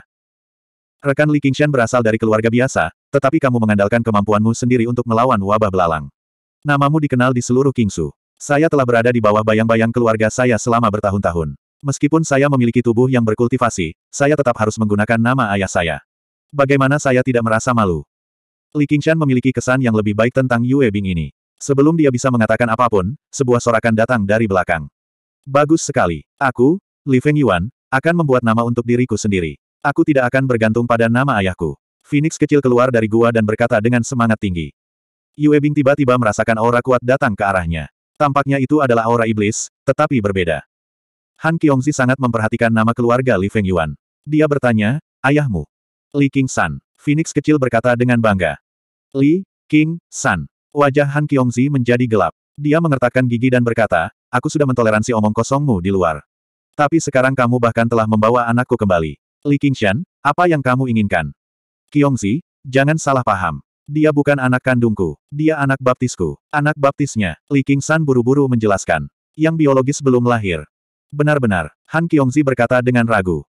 Rekan Li Qingshan berasal dari keluarga biasa, tetapi kamu mengandalkan kemampuanmu sendiri untuk melawan wabah belalang. Namamu dikenal di seluruh Kingsu. Saya telah berada di bawah bayang-bayang keluarga saya selama bertahun-tahun. Meskipun saya memiliki tubuh yang berkultivasi, saya tetap harus menggunakan nama ayah saya. Bagaimana saya tidak merasa malu? Li Qingshan memiliki kesan yang lebih baik tentang Yue Bing ini. Sebelum dia bisa mengatakan apapun, sebuah sorakan datang dari belakang. Bagus sekali. Aku, Li Feng Yuan, akan membuat nama untuk diriku sendiri. Aku tidak akan bergantung pada nama ayahku. Phoenix kecil keluar dari gua dan berkata dengan semangat tinggi. Yue Bing tiba-tiba merasakan aura kuat datang ke arahnya. Tampaknya itu adalah aura iblis, tetapi berbeda. Han Kiongzi sangat memperhatikan nama keluarga Li Feng Yuan. Dia bertanya, ayahmu? Li King San. Phoenix kecil berkata dengan bangga. Li, King, San. Wajah Han Kyongzi menjadi gelap. Dia mengertakkan gigi dan berkata, aku sudah mentoleransi omong kosongmu di luar. Tapi sekarang kamu bahkan telah membawa anakku kembali. Li Qingshan, apa yang kamu inginkan? Zi, jangan salah paham. Dia bukan anak kandungku. Dia anak baptisku. Anak baptisnya, Li Qingshan buru-buru menjelaskan. Yang biologis belum lahir. Benar-benar, Han Zi berkata dengan ragu.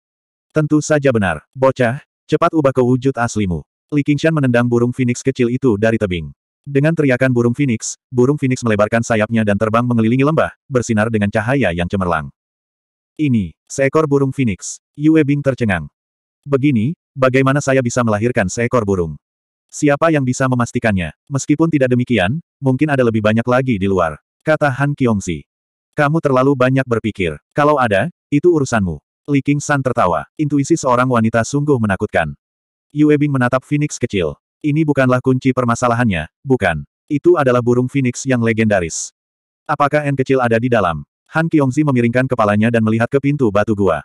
Tentu saja benar, bocah, cepat ubah ke wujud aslimu. Li Qingshan menendang burung phoenix kecil itu dari tebing. Dengan teriakan burung Phoenix, burung Phoenix melebarkan sayapnya dan terbang mengelilingi lembah, bersinar dengan cahaya yang cemerlang. Ini, seekor burung Phoenix. Yue Bing tercengang. Begini, bagaimana saya bisa melahirkan seekor burung? Siapa yang bisa memastikannya? Meskipun tidak demikian, mungkin ada lebih banyak lagi di luar. Kata Han Si. Kamu terlalu banyak berpikir. Kalau ada, itu urusanmu. Li King San tertawa. Intuisi seorang wanita sungguh menakutkan. Yue Bing menatap Phoenix kecil. Ini bukanlah kunci permasalahannya, bukan. Itu adalah burung phoenix yang legendaris. Apakah N kecil ada di dalam? Han Kyongzi memiringkan kepalanya dan melihat ke pintu batu gua.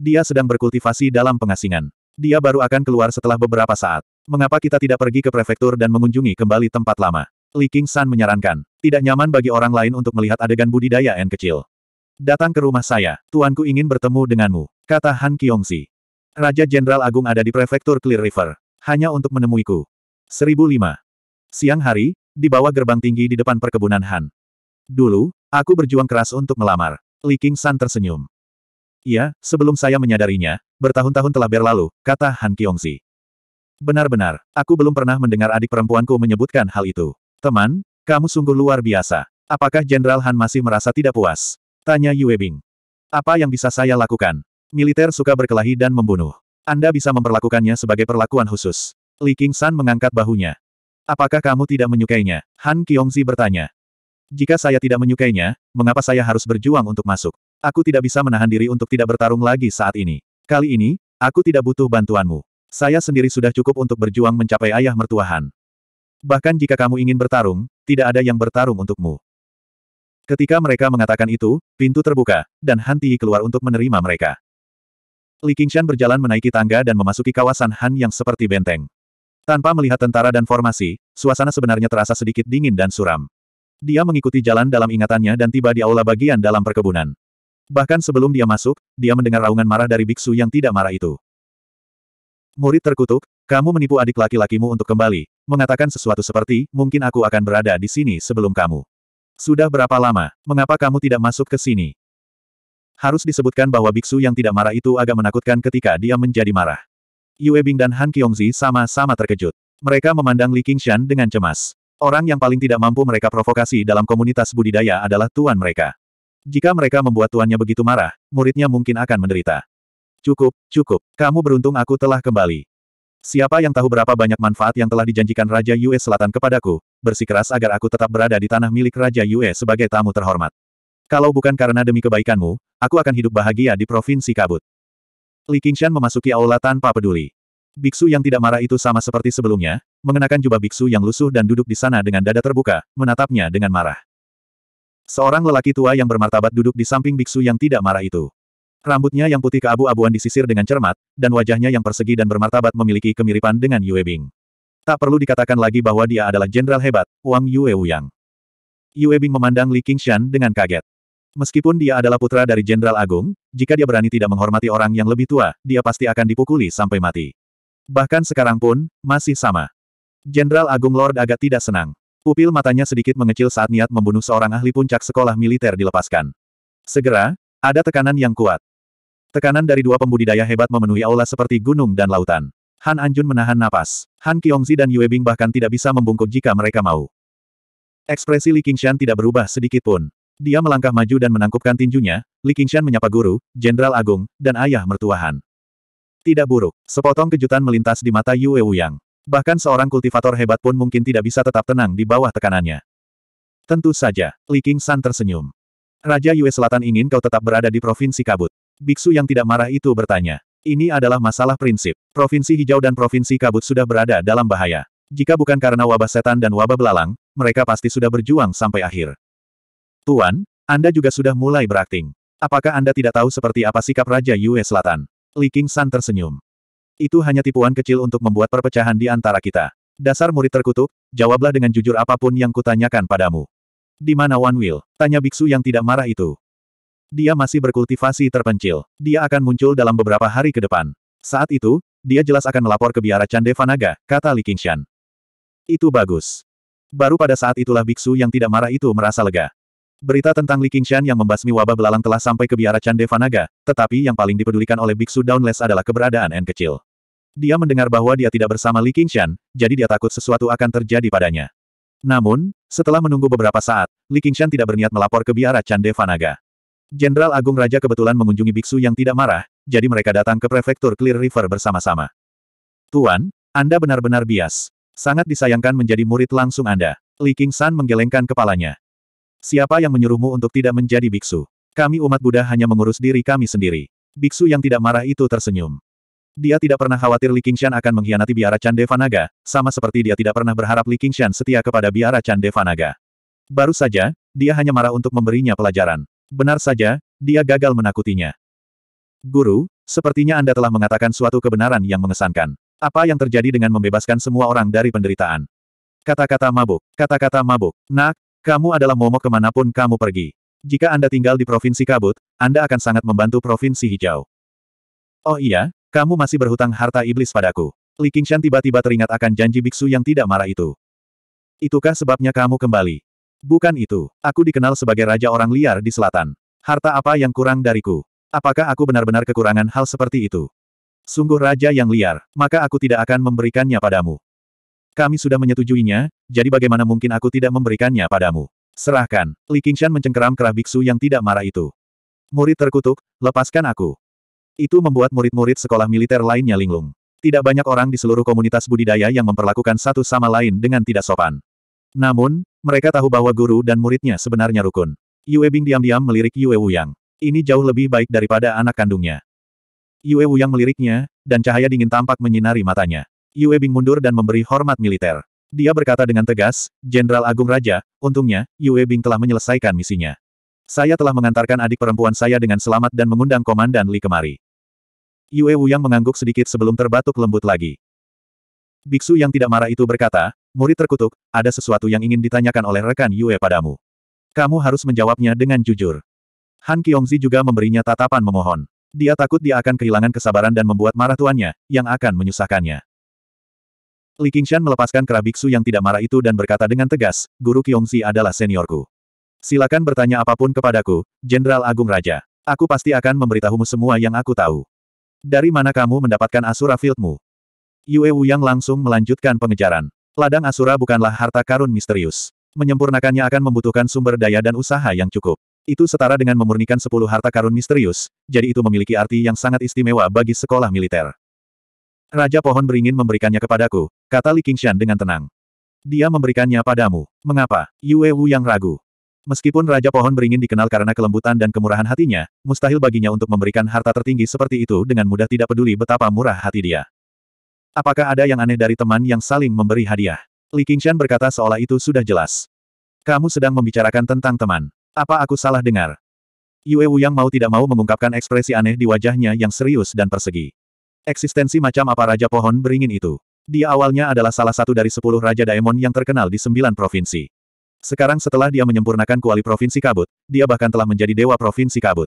Dia sedang berkultivasi dalam pengasingan. Dia baru akan keluar setelah beberapa saat. Mengapa kita tidak pergi ke prefektur dan mengunjungi kembali tempat lama? Li King San menyarankan. Tidak nyaman bagi orang lain untuk melihat adegan budidaya N kecil. Datang ke rumah saya, tuanku ingin bertemu denganmu, kata Han Kyongzi. Raja Jenderal Agung ada di prefektur Clear River hanya untuk menemuiku. 1005. Siang hari, di bawah gerbang tinggi di depan perkebunan Han. Dulu, aku berjuang keras untuk melamar. Li King San tersenyum. Iya, sebelum saya menyadarinya, bertahun-tahun telah berlalu, kata Han Kiongzi. Benar-benar, aku belum pernah mendengar adik perempuanku menyebutkan hal itu. Teman, kamu sungguh luar biasa. Apakah Jenderal Han masih merasa tidak puas? Tanya Yue Bing. Apa yang bisa saya lakukan? Militer suka berkelahi dan membunuh. Anda bisa memperlakukannya sebagai perlakuan khusus. Li San mengangkat bahunya. Apakah kamu tidak menyukainya? Han Kiongzi bertanya. Jika saya tidak menyukainya, mengapa saya harus berjuang untuk masuk? Aku tidak bisa menahan diri untuk tidak bertarung lagi saat ini. Kali ini, aku tidak butuh bantuanmu. Saya sendiri sudah cukup untuk berjuang mencapai ayah mertuahan. Bahkan jika kamu ingin bertarung, tidak ada yang bertarung untukmu. Ketika mereka mengatakan itu, pintu terbuka, dan Han Tiyi keluar untuk menerima mereka. Li Qingshan berjalan menaiki tangga dan memasuki kawasan Han yang seperti benteng. Tanpa melihat tentara dan formasi, suasana sebenarnya terasa sedikit dingin dan suram. Dia mengikuti jalan dalam ingatannya dan tiba di aula bagian dalam perkebunan. Bahkan sebelum dia masuk, dia mendengar raungan marah dari biksu yang tidak marah itu. Murid terkutuk, kamu menipu adik laki-lakimu untuk kembali, mengatakan sesuatu seperti, mungkin aku akan berada di sini sebelum kamu. Sudah berapa lama, mengapa kamu tidak masuk ke sini? Harus disebutkan bahwa biksu yang tidak marah itu agak menakutkan ketika dia menjadi marah. Yue Bing dan Han Qiongzi sama-sama terkejut. Mereka memandang Li Qingshan dengan cemas. Orang yang paling tidak mampu mereka provokasi dalam komunitas budidaya adalah tuan mereka. Jika mereka membuat tuannya begitu marah, muridnya mungkin akan menderita. Cukup, cukup, kamu beruntung aku telah kembali. Siapa yang tahu berapa banyak manfaat yang telah dijanjikan Raja Yue Selatan kepadaku, bersikeras agar aku tetap berada di tanah milik Raja Yue sebagai tamu terhormat. Kalau bukan karena demi kebaikanmu, aku akan hidup bahagia di provinsi kabut. Li Qingshan memasuki aula tanpa peduli. Biksu yang tidak marah itu sama seperti sebelumnya, mengenakan jubah biksu yang lusuh dan duduk di sana dengan dada terbuka, menatapnya dengan marah. Seorang lelaki tua yang bermartabat duduk di samping biksu yang tidak marah itu. Rambutnya yang putih keabu-abuan disisir dengan cermat, dan wajahnya yang persegi dan bermartabat memiliki kemiripan dengan Yue Bing. Tak perlu dikatakan lagi bahwa dia adalah jenderal hebat, Wang Yue Wuyang. Yue Bing memandang Li Qingshan dengan kaget. Meskipun dia adalah putra dari Jenderal Agung, jika dia berani tidak menghormati orang yang lebih tua, dia pasti akan dipukuli sampai mati. Bahkan sekarang pun, masih sama. Jenderal Agung Lord agak tidak senang. Pupil matanya sedikit mengecil saat niat membunuh seorang ahli puncak sekolah militer dilepaskan. Segera, ada tekanan yang kuat. Tekanan dari dua pembudidaya hebat memenuhi aula seperti gunung dan lautan. Han Anjun menahan napas. Han Kiongzi dan Yue Bing bahkan tidak bisa membungkuk jika mereka mau. Ekspresi Li Qingshan tidak berubah sedikit pun. Dia melangkah maju dan menangkupkan tinjunya, Li Qingshan menyapa guru, Jenderal Agung, dan ayah mertuahan. Tidak buruk, sepotong kejutan melintas di mata Yue Wuyang. Bahkan seorang kultivator hebat pun mungkin tidak bisa tetap tenang di bawah tekanannya. Tentu saja, Li Qingshan tersenyum. Raja Yue Selatan ingin kau tetap berada di Provinsi Kabut. Biksu yang tidak marah itu bertanya. Ini adalah masalah prinsip. Provinsi Hijau dan Provinsi Kabut sudah berada dalam bahaya. Jika bukan karena wabah setan dan wabah belalang, mereka pasti sudah berjuang sampai akhir. Tuan, Anda juga sudah mulai berakting. Apakah Anda tidak tahu seperti apa sikap Raja Yue Selatan? Li King San tersenyum. Itu hanya tipuan kecil untuk membuat perpecahan di antara kita. Dasar murid terkutuk, jawablah dengan jujur apapun yang kutanyakan padamu. Di mana Wan Will? Tanya biksu yang tidak marah itu. Dia masih berkultivasi terpencil. Dia akan muncul dalam beberapa hari ke depan. Saat itu, dia jelas akan melapor ke biara Candevanaga, kata Li Qingshan. Itu bagus. Baru pada saat itulah biksu yang tidak marah itu merasa lega. Berita tentang Li Qingshan yang membasmi wabah belalang telah sampai ke biara Chan Devanaga, tetapi yang paling dipedulikan oleh Biksu Downless adalah keberadaan N kecil. Dia mendengar bahwa dia tidak bersama Li Qingshan, jadi dia takut sesuatu akan terjadi padanya. Namun, setelah menunggu beberapa saat, Li Qingshan tidak berniat melapor ke biara Chan Devanaga. Jenderal Agung Raja kebetulan mengunjungi biksu yang tidak marah, jadi mereka datang ke prefektur Clear River bersama-sama. Tuan, Anda benar-benar bias. Sangat disayangkan menjadi murid langsung Anda. Li Qingshan menggelengkan kepalanya. Siapa yang menyuruhmu untuk tidak menjadi biksu? Kami umat Buddha hanya mengurus diri kami sendiri. Biksu yang tidak marah itu tersenyum. Dia tidak pernah khawatir Li Qingshan akan mengkhianati biara Chan Devanaga, sama seperti dia tidak pernah berharap Li Qingshan setia kepada biara Chan Devanaga. Baru saja, dia hanya marah untuk memberinya pelajaran. Benar saja, dia gagal menakutinya. Guru, sepertinya Anda telah mengatakan suatu kebenaran yang mengesankan. Apa yang terjadi dengan membebaskan semua orang dari penderitaan? Kata-kata mabuk, kata-kata mabuk. Nak, kamu adalah momok kemanapun kamu pergi. Jika Anda tinggal di Provinsi Kabut, Anda akan sangat membantu Provinsi Hijau. Oh iya, kamu masih berhutang harta iblis padaku. Li Qingshan tiba-tiba teringat akan janji biksu yang tidak marah itu. Itukah sebabnya kamu kembali? Bukan itu. Aku dikenal sebagai raja orang liar di selatan. Harta apa yang kurang dariku? Apakah aku benar-benar kekurangan hal seperti itu? Sungguh raja yang liar, maka aku tidak akan memberikannya padamu. Kami sudah menyetujuinya, jadi bagaimana mungkin aku tidak memberikannya padamu? Serahkan. Li Qingshan mencengkeram kerah biksu yang tidak marah itu. Murid terkutuk, lepaskan aku. Itu membuat murid-murid sekolah militer lainnya linglung. Tidak banyak orang di seluruh komunitas budidaya yang memperlakukan satu sama lain dengan tidak sopan. Namun, mereka tahu bahwa guru dan muridnya sebenarnya rukun. Yue Bing diam-diam melirik Yue Wuyang. Ini jauh lebih baik daripada anak kandungnya. Yue Wuyang meliriknya, dan cahaya dingin tampak menyinari matanya. Yue Bing mundur dan memberi hormat militer. Dia berkata dengan tegas, Jenderal Agung Raja, untungnya, Yue Bing telah menyelesaikan misinya. Saya telah mengantarkan adik perempuan saya dengan selamat dan mengundang Komandan Li kemari. Yue Wu yang mengangguk sedikit sebelum terbatuk lembut lagi. Biksu yang tidak marah itu berkata, murid terkutuk, ada sesuatu yang ingin ditanyakan oleh rekan Yue padamu. Kamu harus menjawabnya dengan jujur. Han Kiongzi juga memberinya tatapan memohon. Dia takut dia akan kehilangan kesabaran dan membuat marah tuannya, yang akan menyusahkannya. Li Qingshan melepaskan kera biksu yang tidak marah itu dan berkata dengan tegas, Guru Qiongzi adalah seniorku. Silakan bertanya apapun kepadaku, Jenderal Agung Raja. Aku pasti akan memberitahumu semua yang aku tahu. Dari mana kamu mendapatkan Asura Fieldmu? Yue Wuyang langsung melanjutkan pengejaran. Ladang Asura bukanlah harta karun misterius. Menyempurnakannya akan membutuhkan sumber daya dan usaha yang cukup. Itu setara dengan memurnikan 10 harta karun misterius, jadi itu memiliki arti yang sangat istimewa bagi sekolah militer. Raja pohon beringin memberikannya kepadaku, kata Li Qingshan dengan tenang. Dia memberikannya padamu. Mengapa? Yue Wu yang ragu. Meskipun Raja Pohon Beringin dikenal karena kelembutan dan kemurahan hatinya, mustahil baginya untuk memberikan harta tertinggi seperti itu dengan mudah tidak peduli betapa murah hati dia. Apakah ada yang aneh dari teman yang saling memberi hadiah? Li Qingshan berkata seolah itu sudah jelas. Kamu sedang membicarakan tentang teman. Apa aku salah dengar? Yue Wu yang mau tidak mau mengungkapkan ekspresi aneh di wajahnya yang serius dan persegi. Eksistensi macam apa Raja Pohon Beringin itu? Dia awalnya adalah salah satu dari sepuluh Raja Daemon yang terkenal di sembilan provinsi. Sekarang setelah dia menyempurnakan kuali provinsi kabut, dia bahkan telah menjadi dewa provinsi kabut.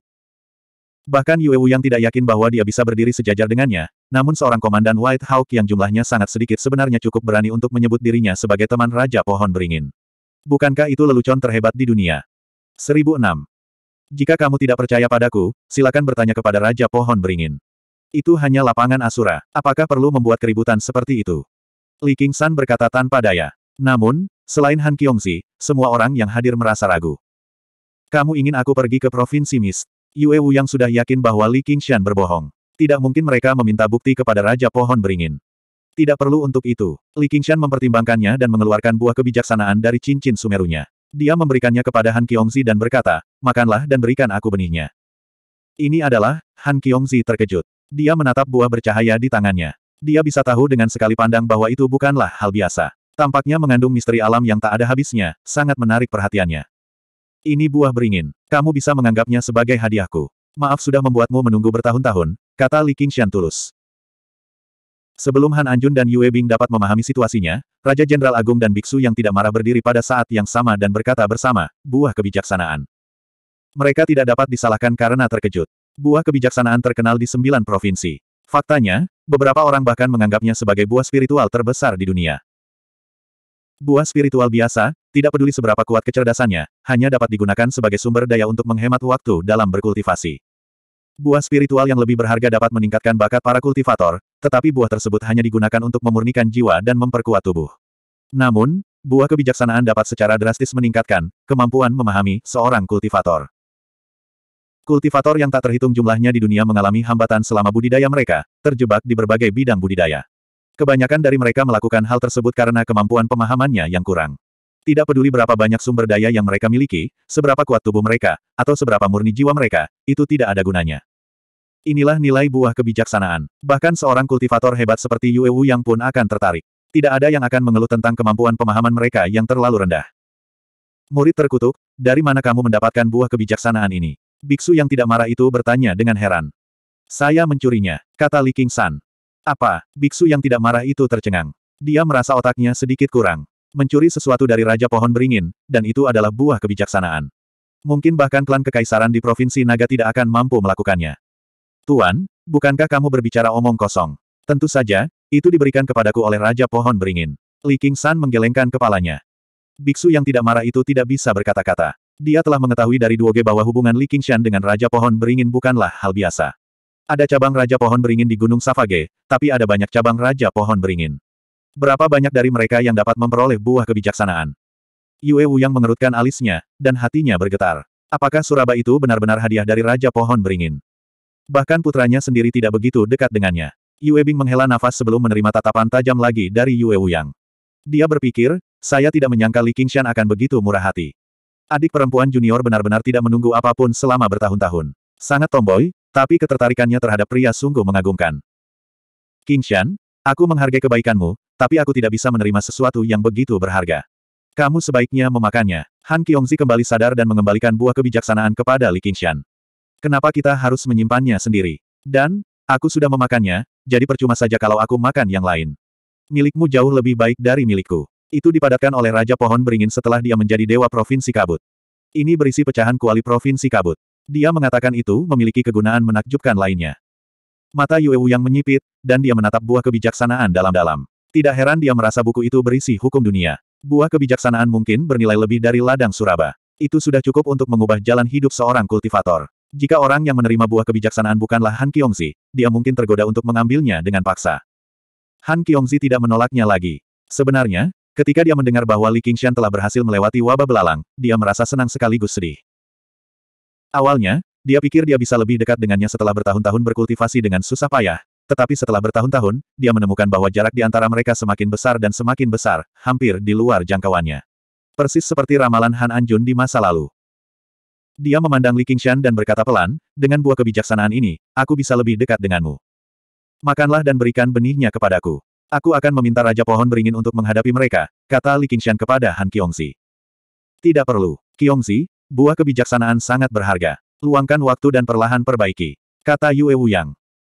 Bahkan Wu yang tidak yakin bahwa dia bisa berdiri sejajar dengannya, namun seorang komandan White Hawk yang jumlahnya sangat sedikit sebenarnya cukup berani untuk menyebut dirinya sebagai teman Raja Pohon Beringin. Bukankah itu lelucon terhebat di dunia? 1006. Jika kamu tidak percaya padaku, silakan bertanya kepada Raja Pohon Beringin. Itu hanya lapangan Asura. Apakah perlu membuat keributan seperti itu? Li Qingshan berkata tanpa daya. Namun, selain Han Kiongzi, semua orang yang hadir merasa ragu. Kamu ingin aku pergi ke Provinsi Mist? Yue Wu yang sudah yakin bahwa Li Qingshan berbohong. Tidak mungkin mereka meminta bukti kepada Raja Pohon Beringin. Tidak perlu untuk itu. Li Qingshan mempertimbangkannya dan mengeluarkan buah kebijaksanaan dari cincin sumerunya. Dia memberikannya kepada Han Kiongzi dan berkata, makanlah dan berikan aku benihnya. Ini adalah, Han Kiongzi terkejut. Dia menatap buah bercahaya di tangannya. Dia bisa tahu dengan sekali pandang bahwa itu bukanlah hal biasa. Tampaknya mengandung misteri alam yang tak ada habisnya, sangat menarik perhatiannya. Ini buah beringin. Kamu bisa menganggapnya sebagai hadiahku. Maaf sudah membuatmu menunggu bertahun-tahun, kata Li Qingshan tulus. Sebelum Han Anjun dan Yue Bing dapat memahami situasinya, Raja Jenderal Agung dan Biksu yang tidak marah berdiri pada saat yang sama dan berkata bersama, buah kebijaksanaan. Mereka tidak dapat disalahkan karena terkejut. Buah kebijaksanaan terkenal di sembilan provinsi. Faktanya, beberapa orang bahkan menganggapnya sebagai buah spiritual terbesar di dunia. Buah spiritual biasa, tidak peduli seberapa kuat kecerdasannya, hanya dapat digunakan sebagai sumber daya untuk menghemat waktu dalam berkultivasi. Buah spiritual yang lebih berharga dapat meningkatkan bakat para kultivator, tetapi buah tersebut hanya digunakan untuk memurnikan jiwa dan memperkuat tubuh. Namun, buah kebijaksanaan dapat secara drastis meningkatkan kemampuan memahami seorang kultivator. Kultivator yang tak terhitung jumlahnya di dunia mengalami hambatan selama budidaya mereka, terjebak di berbagai bidang budidaya. Kebanyakan dari mereka melakukan hal tersebut karena kemampuan pemahamannya yang kurang. Tidak peduli berapa banyak sumber daya yang mereka miliki, seberapa kuat tubuh mereka, atau seberapa murni jiwa mereka, itu tidak ada gunanya. Inilah nilai buah kebijaksanaan. Bahkan seorang kultivator hebat seperti Yue Wu yang pun akan tertarik. Tidak ada yang akan mengeluh tentang kemampuan pemahaman mereka yang terlalu rendah. Murid terkutuk, dari mana kamu mendapatkan buah kebijaksanaan ini? Biksu yang tidak marah itu bertanya dengan heran. Saya mencurinya, kata Li King San. Apa? Biksu yang tidak marah itu tercengang. Dia merasa otaknya sedikit kurang. Mencuri sesuatu dari Raja Pohon Beringin, dan itu adalah buah kebijaksanaan. Mungkin bahkan klan kekaisaran di Provinsi Naga tidak akan mampu melakukannya. Tuan, bukankah kamu berbicara omong kosong? Tentu saja, itu diberikan kepadaku oleh Raja Pohon Beringin. Li King San menggelengkan kepalanya. Biksu yang tidak marah itu tidak bisa berkata-kata. Dia telah mengetahui dari Duoge bahwa hubungan Li Qingshan dengan Raja Pohon Beringin bukanlah hal biasa. Ada cabang Raja Pohon Beringin di Gunung Savage, tapi ada banyak cabang Raja Pohon Beringin. Berapa banyak dari mereka yang dapat memperoleh buah kebijaksanaan? Yue Wu yang mengerutkan alisnya, dan hatinya bergetar. Apakah suraba itu benar-benar hadiah dari Raja Pohon Beringin? Bahkan putranya sendiri tidak begitu dekat dengannya. Yue Bing menghela nafas sebelum menerima tatapan tajam lagi dari Yue Wu Yang. Dia berpikir, saya tidak menyangka Li Qingshan akan begitu murah hati. Adik perempuan junior benar-benar tidak menunggu apapun selama bertahun-tahun. Sangat tomboy, tapi ketertarikannya terhadap pria sungguh mengagumkan. Kingshan, aku menghargai kebaikanmu, tapi aku tidak bisa menerima sesuatu yang begitu berharga. Kamu sebaiknya memakannya. Han Kiongzi kembali sadar dan mengembalikan buah kebijaksanaan kepada Li Qingshan. Kenapa kita harus menyimpannya sendiri? Dan, aku sudah memakannya, jadi percuma saja kalau aku makan yang lain. Milikmu jauh lebih baik dari milikku. Itu dipadatkan oleh Raja Pohon Beringin setelah dia menjadi Dewa Provinsi Kabut. Ini berisi pecahan kuali Provinsi Kabut. Dia mengatakan itu memiliki kegunaan menakjubkan lainnya. Mata Yuewu yang menyipit, dan dia menatap buah kebijaksanaan dalam-dalam. Tidak heran dia merasa buku itu berisi hukum dunia. Buah kebijaksanaan mungkin bernilai lebih dari ladang suraba. Itu sudah cukup untuk mengubah jalan hidup seorang kultivator. Jika orang yang menerima buah kebijaksanaan bukanlah Han Kyongzi, dia mungkin tergoda untuk mengambilnya dengan paksa. Han Kyongzi tidak menolaknya lagi. Sebenarnya, Ketika dia mendengar bahwa Li Qingshan telah berhasil melewati wabah belalang, dia merasa senang sekaligus sedih. Awalnya, dia pikir dia bisa lebih dekat dengannya setelah bertahun-tahun berkultivasi dengan susah payah. Tetapi setelah bertahun-tahun, dia menemukan bahwa jarak di antara mereka semakin besar dan semakin besar, hampir di luar jangkauannya. Persis seperti ramalan Han Anjun di masa lalu. Dia memandang Li Qingshan dan berkata pelan, dengan buah kebijaksanaan ini, aku bisa lebih dekat denganmu. Makanlah dan berikan benihnya kepadaku. Aku akan meminta Raja Pohon Beringin untuk menghadapi mereka, kata Li Qingshan kepada Han Qiongxi. Tidak perlu, Qiongxi, buah kebijaksanaan sangat berharga. Luangkan waktu dan perlahan perbaiki, kata Yue Wuyang.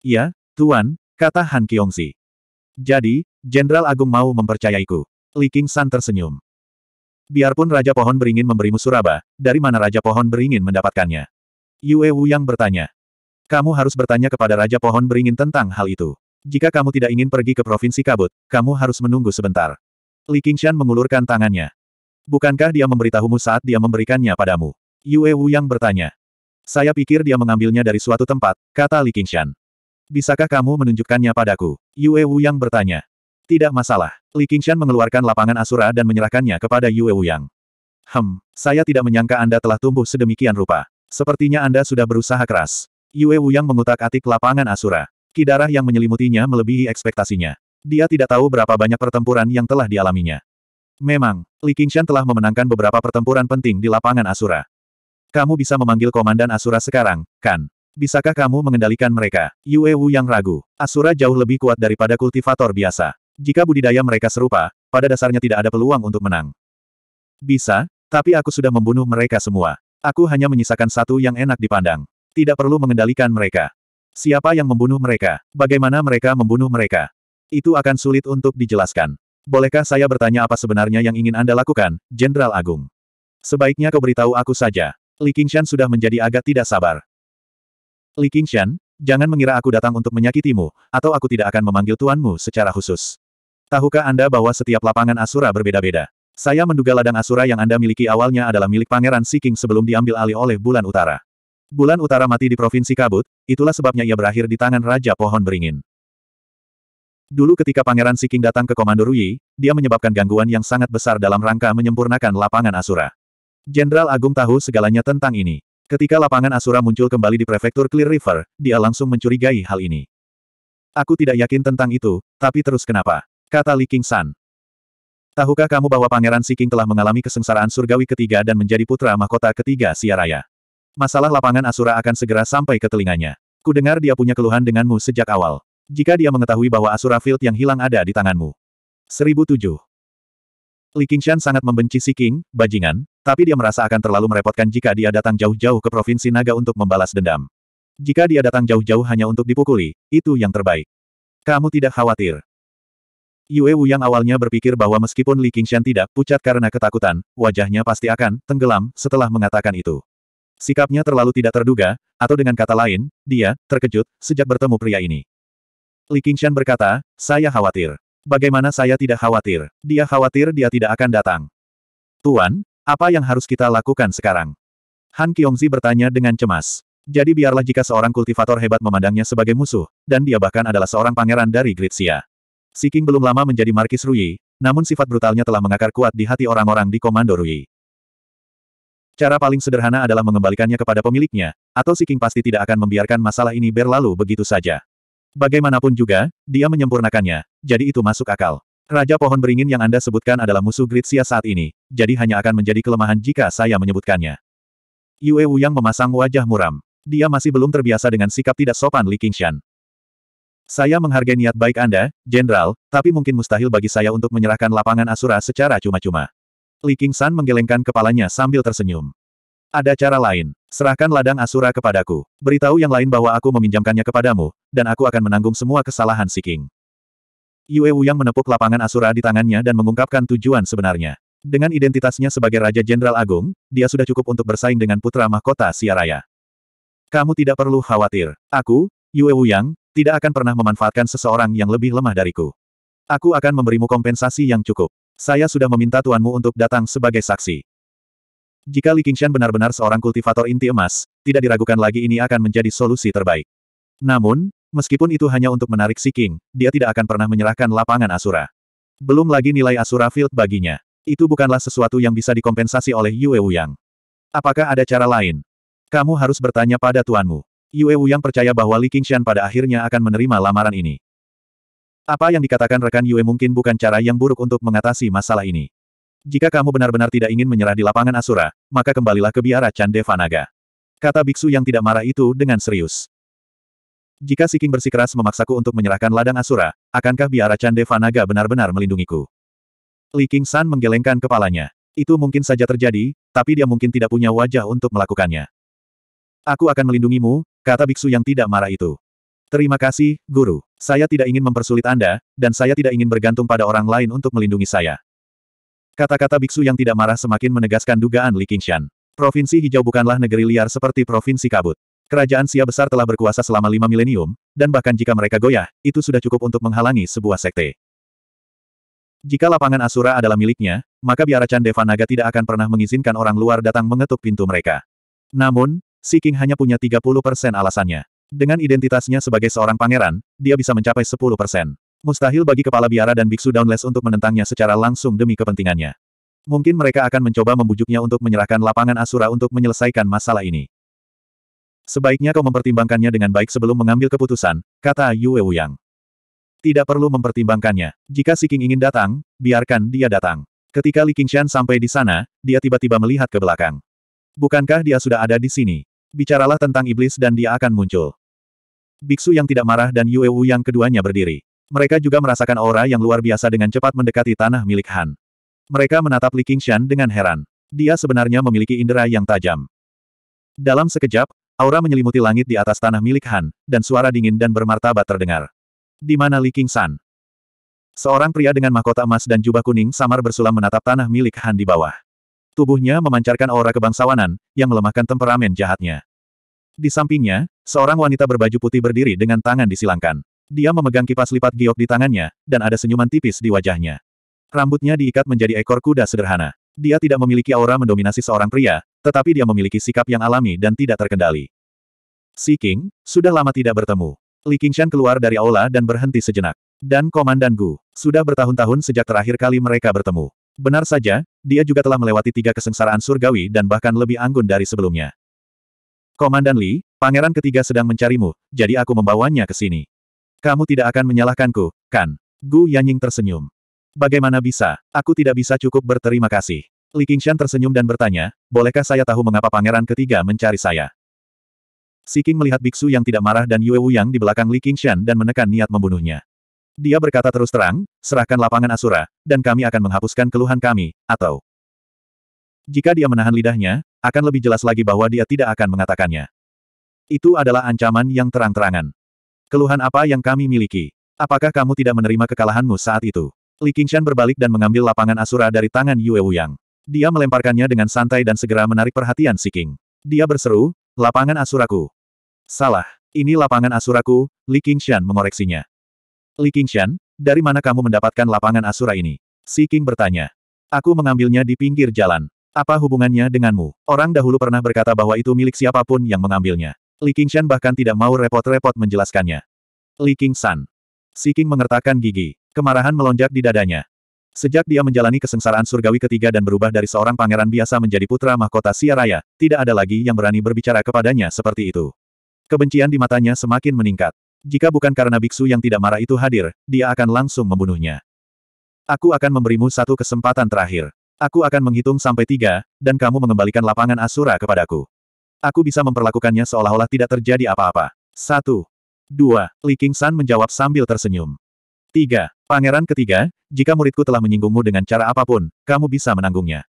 "Ya, Tuan, kata Han Qiongxi. Jadi, Jenderal Agung mau mempercayaiku. Li Qingshan tersenyum. Biarpun Raja Pohon Beringin memberimu suraba, dari mana Raja Pohon Beringin mendapatkannya? Yue Wuyang bertanya. Kamu harus bertanya kepada Raja Pohon Beringin tentang hal itu. Jika kamu tidak ingin pergi ke Provinsi Kabut, kamu harus menunggu sebentar. Li Qingshan mengulurkan tangannya. Bukankah dia memberitahumu saat dia memberikannya padamu? Yue Wu yang bertanya. Saya pikir dia mengambilnya dari suatu tempat, kata Li Qingshan. Bisakah kamu menunjukkannya padaku? Yue Wu yang bertanya. Tidak masalah. Li Qingshan mengeluarkan lapangan Asura dan menyerahkannya kepada Yue Wu yang. Hem, saya tidak menyangka Anda telah tumbuh sedemikian rupa. Sepertinya Anda sudah berusaha keras. Yue Wu yang mengutak-atik lapangan Asura. Kidarah yang menyelimutinya melebihi ekspektasinya. Dia tidak tahu berapa banyak pertempuran yang telah dialaminya. Memang, Li Qingshan telah memenangkan beberapa pertempuran penting di lapangan Asura. Kamu bisa memanggil Komandan Asura sekarang, kan? Bisakah kamu mengendalikan mereka? Yue Wu yang ragu. Asura jauh lebih kuat daripada kultivator biasa. Jika budidaya mereka serupa, pada dasarnya tidak ada peluang untuk menang. Bisa, tapi aku sudah membunuh mereka semua. Aku hanya menyisakan satu yang enak dipandang. Tidak perlu mengendalikan mereka. Siapa yang membunuh mereka? Bagaimana mereka membunuh mereka? Itu akan sulit untuk dijelaskan. Bolehkah saya bertanya apa sebenarnya yang ingin Anda lakukan, Jenderal Agung? Sebaiknya kau beritahu aku saja. Li Qingshan sudah menjadi agak tidak sabar. Li Qingshan, jangan mengira aku datang untuk menyakitimu, atau aku tidak akan memanggil tuanmu secara khusus. Tahukah Anda bahwa setiap lapangan Asura berbeda-beda? Saya menduga ladang Asura yang Anda miliki awalnya adalah milik Pangeran Siking sebelum diambil alih oleh Bulan Utara. Bulan Utara mati di Provinsi Kabut, itulah sebabnya ia berakhir di tangan Raja Pohon Beringin. Dulu ketika Pangeran Siking datang ke Komando Rui, dia menyebabkan gangguan yang sangat besar dalam rangka menyempurnakan lapangan Asura. Jenderal Agung tahu segalanya tentang ini. Ketika lapangan Asura muncul kembali di prefektur Clear River, dia langsung mencurigai hal ini. Aku tidak yakin tentang itu, tapi terus kenapa? Kata Li King San. Tahukah kamu bahwa Pangeran Siking telah mengalami kesengsaraan surgawi ketiga dan menjadi putra mahkota ketiga Siaraya? Masalah lapangan Asura akan segera sampai ke telinganya. Kudengar dia punya keluhan denganmu sejak awal. Jika dia mengetahui bahwa Asura Field yang hilang ada di tanganmu. 1007. Li Qingshan sangat membenci si King, bajingan, tapi dia merasa akan terlalu merepotkan jika dia datang jauh-jauh ke Provinsi Naga untuk membalas dendam. Jika dia datang jauh-jauh hanya untuk dipukuli, itu yang terbaik. Kamu tidak khawatir. Yue Wu yang awalnya berpikir bahwa meskipun Li Qingshan tidak pucat karena ketakutan, wajahnya pasti akan tenggelam setelah mengatakan itu. Sikapnya terlalu tidak terduga, atau dengan kata lain, dia, terkejut, sejak bertemu pria ini. Li Qingshan berkata, saya khawatir. Bagaimana saya tidak khawatir? Dia khawatir dia tidak akan datang. Tuan, apa yang harus kita lakukan sekarang? Han Kiongzi bertanya dengan cemas. Jadi biarlah jika seorang kultivator hebat memandangnya sebagai musuh, dan dia bahkan adalah seorang pangeran dari Gritsia. Siking belum lama menjadi Markis Rui, namun sifat brutalnya telah mengakar kuat di hati orang-orang di Komando Rui. Cara paling sederhana adalah mengembalikannya kepada pemiliknya, atau si King pasti tidak akan membiarkan masalah ini berlalu begitu saja. Bagaimanapun juga, dia menyempurnakannya, jadi itu masuk akal. Raja pohon beringin yang Anda sebutkan adalah musuh Gritsia saat ini, jadi hanya akan menjadi kelemahan jika saya menyebutkannya. Yue Wu yang memasang wajah muram. Dia masih belum terbiasa dengan sikap tidak sopan Li Qingshan. Saya menghargai niat baik Anda, Jenderal, tapi mungkin mustahil bagi saya untuk menyerahkan lapangan Asura secara cuma-cuma. Li San menggelengkan kepalanya sambil tersenyum. Ada cara lain. Serahkan ladang Asura kepadaku. Beritahu yang lain bahwa aku meminjamkannya kepadamu, dan aku akan menanggung semua kesalahan Si King. Yue Wuyang menepuk lapangan Asura di tangannya dan mengungkapkan tujuan sebenarnya. Dengan identitasnya sebagai Raja Jenderal Agung, dia sudah cukup untuk bersaing dengan putra mahkota Siaraya. Kamu tidak perlu khawatir. Aku, Yue Wuyang, tidak akan pernah memanfaatkan seseorang yang lebih lemah dariku. Aku akan memberimu kompensasi yang cukup. Saya sudah meminta tuanmu untuk datang sebagai saksi. Jika Li Qingshan benar-benar seorang kultivator inti emas, tidak diragukan lagi ini akan menjadi solusi terbaik. Namun, meskipun itu hanya untuk menarik si King, dia tidak akan pernah menyerahkan lapangan Asura. Belum lagi nilai Asura Field baginya. Itu bukanlah sesuatu yang bisa dikompensasi oleh Yue Wuyang. Apakah ada cara lain? Kamu harus bertanya pada tuanmu. Yue Wuyang percaya bahwa Li Qingshan pada akhirnya akan menerima lamaran ini. Apa yang dikatakan rekan Yue mungkin bukan cara yang buruk untuk mengatasi masalah ini. Jika kamu benar-benar tidak ingin menyerah di lapangan Asura, maka kembalilah ke biara Chandevanaga. Kata biksu yang tidak marah itu dengan serius. Jika Siking bersikeras memaksaku untuk menyerahkan ladang Asura, akankah biara Chandevanaga benar-benar melindungiku? Li King San menggelengkan kepalanya. Itu mungkin saja terjadi, tapi dia mungkin tidak punya wajah untuk melakukannya. Aku akan melindungimu, kata biksu yang tidak marah itu. Terima kasih, Guru. Saya tidak ingin mempersulit Anda, dan saya tidak ingin bergantung pada orang lain untuk melindungi saya. Kata-kata biksu yang tidak marah semakin menegaskan dugaan Li Qingshan. Provinsi hijau bukanlah negeri liar seperti provinsi kabut. Kerajaan Sia besar telah berkuasa selama lima milenium, dan bahkan jika mereka goyah, itu sudah cukup untuk menghalangi sebuah sekte. Jika lapangan Asura adalah miliknya, maka biara Chan Deva Naga tidak akan pernah mengizinkan orang luar datang mengetuk pintu mereka. Namun, Si King hanya punya 30% alasannya. Dengan identitasnya sebagai seorang pangeran, dia bisa mencapai 10 persen. Mustahil bagi kepala biara dan biksu downless untuk menentangnya secara langsung demi kepentingannya. Mungkin mereka akan mencoba membujuknya untuk menyerahkan lapangan Asura untuk menyelesaikan masalah ini. Sebaiknya kau mempertimbangkannya dengan baik sebelum mengambil keputusan, kata Yue Wuyang. Tidak perlu mempertimbangkannya. Jika Si King ingin datang, biarkan dia datang. Ketika Li Qingshan sampai di sana, dia tiba-tiba melihat ke belakang. Bukankah dia sudah ada di sini? Bicaralah tentang iblis dan dia akan muncul. Biksu yang tidak marah dan Yue Wu yang keduanya berdiri. Mereka juga merasakan aura yang luar biasa dengan cepat mendekati tanah milik Han. Mereka menatap Li Qingshan dengan heran. Dia sebenarnya memiliki indera yang tajam. Dalam sekejap, aura menyelimuti langit di atas tanah milik Han, dan suara dingin dan bermartabat terdengar. Di mana Li Qingshan? Seorang pria dengan mahkota emas dan jubah kuning samar bersulam menatap tanah milik Han di bawah. Tubuhnya memancarkan aura kebangsawanan, yang melemahkan temperamen jahatnya. Di sampingnya, Seorang wanita berbaju putih berdiri dengan tangan disilangkan. Dia memegang kipas lipat giok di tangannya, dan ada senyuman tipis di wajahnya. Rambutnya diikat menjadi ekor kuda sederhana. Dia tidak memiliki aura mendominasi seorang pria, tetapi dia memiliki sikap yang alami dan tidak terkendali. Si King, sudah lama tidak bertemu. Li Qingshan keluar dari aula dan berhenti sejenak. Dan Komandan Gu, sudah bertahun-tahun sejak terakhir kali mereka bertemu. Benar saja, dia juga telah melewati tiga kesengsaraan surgawi dan bahkan lebih anggun dari sebelumnya. Komandan Li, Pangeran ketiga sedang mencarimu, jadi aku membawanya ke sini. Kamu tidak akan menyalahkanku, kan? Gu Yanying tersenyum. Bagaimana bisa? Aku tidak bisa cukup berterima kasih. Li Qingshan tersenyum dan bertanya, bolehkah saya tahu mengapa pangeran ketiga mencari saya? Si King melihat biksu yang tidak marah dan Yue yang di belakang Li Qingshan dan menekan niat membunuhnya. Dia berkata terus terang, serahkan lapangan Asura, dan kami akan menghapuskan keluhan kami, atau... Jika dia menahan lidahnya, akan lebih jelas lagi bahwa dia tidak akan mengatakannya. Itu adalah ancaman yang terang-terangan. Keluhan apa yang kami miliki? Apakah kamu tidak menerima kekalahanmu saat itu? Li Qingshan berbalik dan mengambil lapangan Asura dari tangan Yue Wuyang. Dia melemparkannya dengan santai dan segera menarik perhatian Si King. Dia berseru, lapangan Asuraku. Salah, ini lapangan Asuraku, Li Qingshan mengoreksinya. Li Qingshan, dari mana kamu mendapatkan lapangan Asura ini? Si King bertanya. Aku mengambilnya di pinggir jalan. Apa hubungannya denganmu? Orang dahulu pernah berkata bahwa itu milik siapapun yang mengambilnya. Li Qingshan bahkan tidak mau repot-repot menjelaskannya. Li Qingshan. Si King mengertakkan gigi. Kemarahan melonjak di dadanya. Sejak dia menjalani kesengsaraan surgawi ketiga dan berubah dari seorang pangeran biasa menjadi putra mahkota Siaraya, tidak ada lagi yang berani berbicara kepadanya seperti itu. Kebencian di matanya semakin meningkat. Jika bukan karena biksu yang tidak marah itu hadir, dia akan langsung membunuhnya. Aku akan memberimu satu kesempatan terakhir. Aku akan menghitung sampai tiga, dan kamu mengembalikan lapangan Asura kepadaku. Aku bisa memperlakukannya seolah-olah tidak terjadi apa-apa. Satu. Dua. Li King San menjawab sambil tersenyum. Tiga. Pangeran ketiga, jika muridku telah menyinggungmu dengan cara apapun, kamu bisa menanggungnya.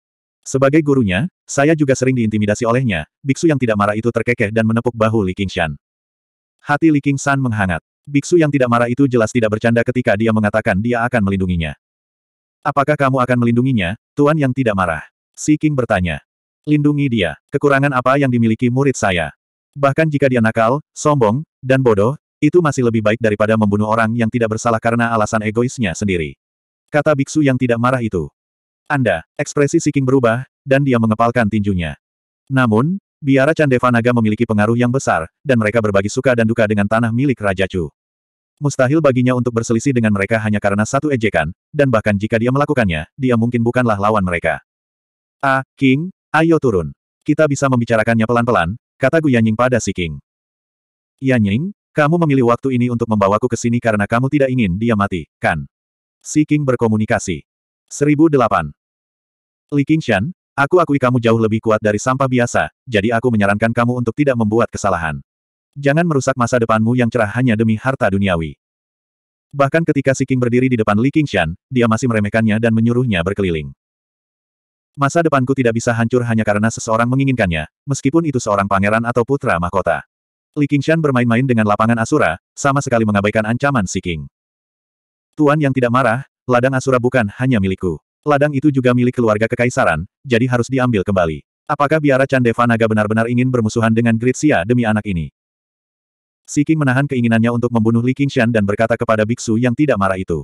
Sebagai gurunya, saya juga sering diintimidasi olehnya, biksu yang tidak marah itu terkekeh dan menepuk bahu Li Shan. Hati Li San menghangat. Biksu yang tidak marah itu jelas tidak bercanda ketika dia mengatakan dia akan melindunginya. Apakah kamu akan melindunginya, Tuan yang tidak marah? Si King bertanya. Lindungi dia. Kekurangan apa yang dimiliki murid saya? Bahkan jika dia nakal, sombong, dan bodoh, itu masih lebih baik daripada membunuh orang yang tidak bersalah karena alasan egoisnya sendiri. Kata biksu yang tidak marah itu. Anda, ekspresi Siking berubah, dan dia mengepalkan tinjunya. Namun, biara Candeva Naga memiliki pengaruh yang besar, dan mereka berbagi suka dan duka dengan tanah milik Raja Chu. Mustahil baginya untuk berselisih dengan mereka hanya karena satu ejekan, dan bahkan jika dia melakukannya, dia mungkin bukanlah lawan mereka. A. Ah, King, Ayo turun. Kita bisa membicarakannya pelan-pelan, kata Gu Yanying pada Si King. Yanying, kamu memilih waktu ini untuk membawaku ke sini karena kamu tidak ingin dia mati, kan? Si King berkomunikasi. 1008. Li Qingshan, aku akui kamu jauh lebih kuat dari sampah biasa, jadi aku menyarankan kamu untuk tidak membuat kesalahan. Jangan merusak masa depanmu yang cerah hanya demi harta duniawi. Bahkan ketika Si King berdiri di depan Li Qingshan, dia masih meremehkannya dan menyuruhnya berkeliling. Masa depanku tidak bisa hancur hanya karena seseorang menginginkannya, meskipun itu seorang pangeran atau putra mahkota. Li Qingshan bermain-main dengan lapangan Asura, sama sekali mengabaikan ancaman Si King. Tuan yang tidak marah, ladang Asura bukan hanya milikku. Ladang itu juga milik keluarga kekaisaran, jadi harus diambil kembali. Apakah biara Candeva Naga benar-benar ingin bermusuhan dengan Gritsia demi anak ini? Si King menahan keinginannya untuk membunuh Li Qingshan dan berkata kepada biksu yang tidak marah itu.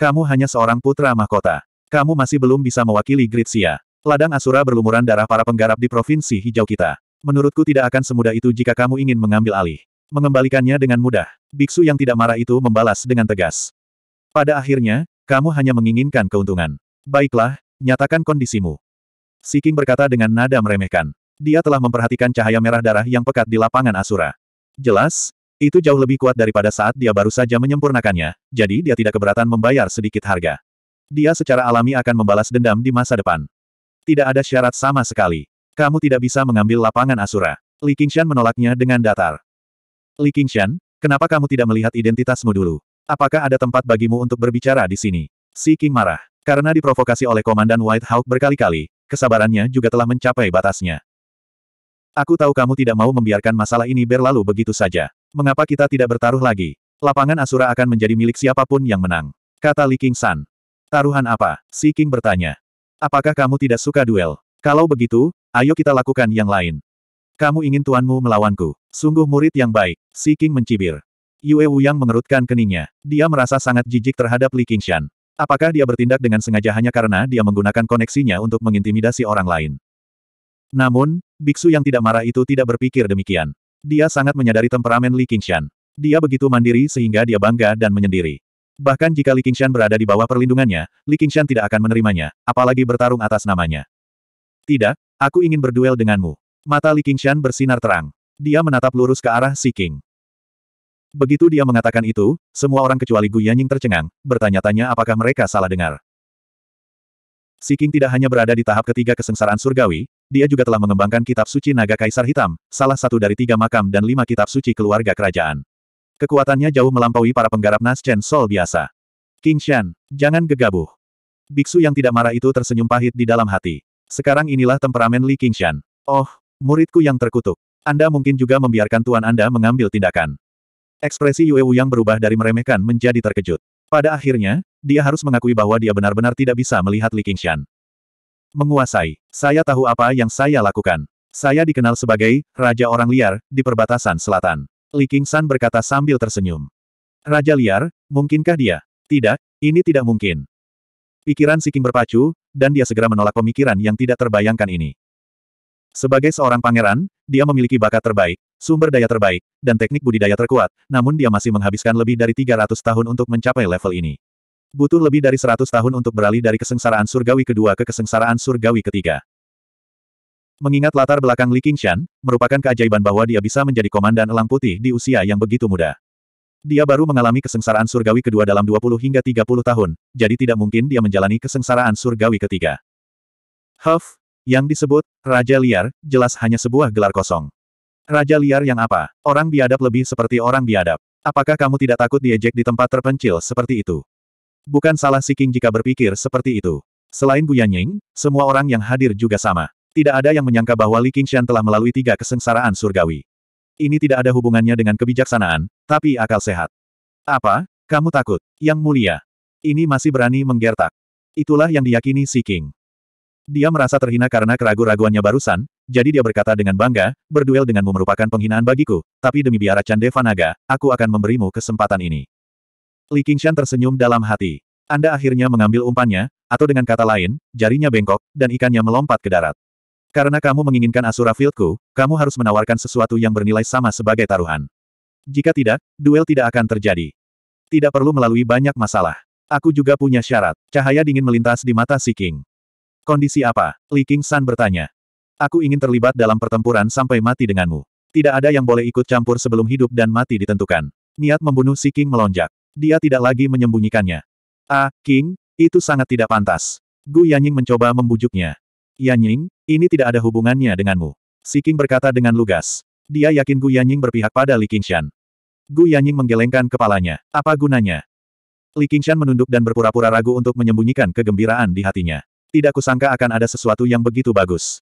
Kamu hanya seorang putra mahkota. Kamu masih belum bisa mewakili Gritsia. Ladang Asura berlumuran darah para penggarap di Provinsi Hijau kita. Menurutku tidak akan semudah itu jika kamu ingin mengambil alih. Mengembalikannya dengan mudah. Biksu yang tidak marah itu membalas dengan tegas. Pada akhirnya, kamu hanya menginginkan keuntungan. Baiklah, nyatakan kondisimu. Siking berkata dengan nada meremehkan. Dia telah memperhatikan cahaya merah darah yang pekat di lapangan Asura. Jelas, itu jauh lebih kuat daripada saat dia baru saja menyempurnakannya, jadi dia tidak keberatan membayar sedikit harga dia secara alami akan membalas dendam di masa depan. Tidak ada syarat sama sekali. Kamu tidak bisa mengambil lapangan Asura. Li Qingshan menolaknya dengan datar. Li Qingshan, kenapa kamu tidak melihat identitasmu dulu? Apakah ada tempat bagimu untuk berbicara di sini? Si King marah. Karena diprovokasi oleh Komandan White Hawk berkali-kali, kesabarannya juga telah mencapai batasnya. Aku tahu kamu tidak mau membiarkan masalah ini berlalu begitu saja. Mengapa kita tidak bertaruh lagi? Lapangan Asura akan menjadi milik siapapun yang menang. Kata Li King San. Taruhan apa? Si King bertanya. Apakah kamu tidak suka duel? Kalau begitu, ayo kita lakukan yang lain. Kamu ingin tuanmu melawanku. Sungguh murid yang baik. Si King mencibir. Yue Wuyang mengerutkan keningnya. Dia merasa sangat jijik terhadap Li Qingshan. Apakah dia bertindak dengan sengaja hanya karena dia menggunakan koneksinya untuk mengintimidasi orang lain? Namun, biksu yang tidak marah itu tidak berpikir demikian. Dia sangat menyadari temperamen Li Qingshan. Dia begitu mandiri sehingga dia bangga dan menyendiri. Bahkan jika Li Qingshan berada di bawah perlindungannya, Li Qingshan tidak akan menerimanya, apalagi bertarung atas namanya. Tidak, aku ingin berduel denganmu. Mata Li Qingshan bersinar terang. Dia menatap lurus ke arah Si King. Begitu dia mengatakan itu, semua orang kecuali Gu Yanying tercengang, bertanya-tanya apakah mereka salah dengar. Si King tidak hanya berada di tahap ketiga kesengsaraan surgawi, dia juga telah mengembangkan kitab suci naga kaisar hitam, salah satu dari tiga makam dan lima kitab suci keluarga kerajaan. Kekuatannya jauh melampaui para penggarap Chen Sol biasa. King Shan, jangan gegabuh. Biksu yang tidak marah itu tersenyum pahit di dalam hati. Sekarang inilah temperamen Li King Shan. Oh, muridku yang terkutuk. Anda mungkin juga membiarkan tuan Anda mengambil tindakan. Ekspresi Yue Wu yang berubah dari meremehkan menjadi terkejut. Pada akhirnya, dia harus mengakui bahwa dia benar-benar tidak bisa melihat Li Qingshan. Menguasai. Saya tahu apa yang saya lakukan. Saya dikenal sebagai Raja Orang Liar di perbatasan selatan. Li Qingshan berkata sambil tersenyum. Raja liar, mungkinkah dia? Tidak, ini tidak mungkin. Pikiran si King berpacu, dan dia segera menolak pemikiran yang tidak terbayangkan ini. Sebagai seorang pangeran, dia memiliki bakat terbaik, sumber daya terbaik, dan teknik budidaya terkuat, namun dia masih menghabiskan lebih dari 300 tahun untuk mencapai level ini. Butuh lebih dari 100 tahun untuk beralih dari kesengsaraan surgawi kedua ke kesengsaraan surgawi ketiga. Mengingat latar belakang Li Qingshan, merupakan keajaiban bahwa dia bisa menjadi komandan elang putih di usia yang begitu muda. Dia baru mengalami kesengsaraan surgawi kedua dalam 20 hingga 30 tahun, jadi tidak mungkin dia menjalani kesengsaraan surgawi ketiga. Huff, yang disebut, Raja Liar, jelas hanya sebuah gelar kosong. Raja Liar yang apa? Orang biadab lebih seperti orang biadab. Apakah kamu tidak takut diejek di tempat terpencil seperti itu? Bukan salah si King jika berpikir seperti itu. Selain Bu Yanying, semua orang yang hadir juga sama. Tidak ada yang menyangka bahwa Li Qingshan telah melalui tiga kesengsaraan surgawi. Ini tidak ada hubungannya dengan kebijaksanaan, tapi akal sehat. Apa? Kamu takut? Yang mulia. Ini masih berani menggertak. Itulah yang diyakini Si King. Dia merasa terhina karena keraguan-raguannya barusan, jadi dia berkata dengan bangga, berduel denganmu merupakan penghinaan bagiku, tapi demi biara Chan Devanaga, aku akan memberimu kesempatan ini. Li Qingshan tersenyum dalam hati. Anda akhirnya mengambil umpannya, atau dengan kata lain, jarinya bengkok, dan ikannya melompat ke darat. Karena kamu menginginkan Asura Fieldku, kamu harus menawarkan sesuatu yang bernilai sama sebagai taruhan. Jika tidak, duel tidak akan terjadi. Tidak perlu melalui banyak masalah. Aku juga punya syarat. Cahaya dingin melintas di mata si King. Kondisi apa? Li King San bertanya. Aku ingin terlibat dalam pertempuran sampai mati denganmu. Tidak ada yang boleh ikut campur sebelum hidup dan mati ditentukan. Niat membunuh si King melonjak. Dia tidak lagi menyembunyikannya. Ah, King, itu sangat tidak pantas. Gu Yanying mencoba membujuknya. Yanying, ini tidak ada hubungannya denganmu. Siking berkata dengan lugas. Dia yakin Gu Yanying berpihak pada Li Qingshan. Gu Yanying menggelengkan kepalanya. Apa gunanya? Li Qingshan menunduk dan berpura-pura ragu untuk menyembunyikan kegembiraan di hatinya. Tidak kusangka akan ada sesuatu yang begitu bagus.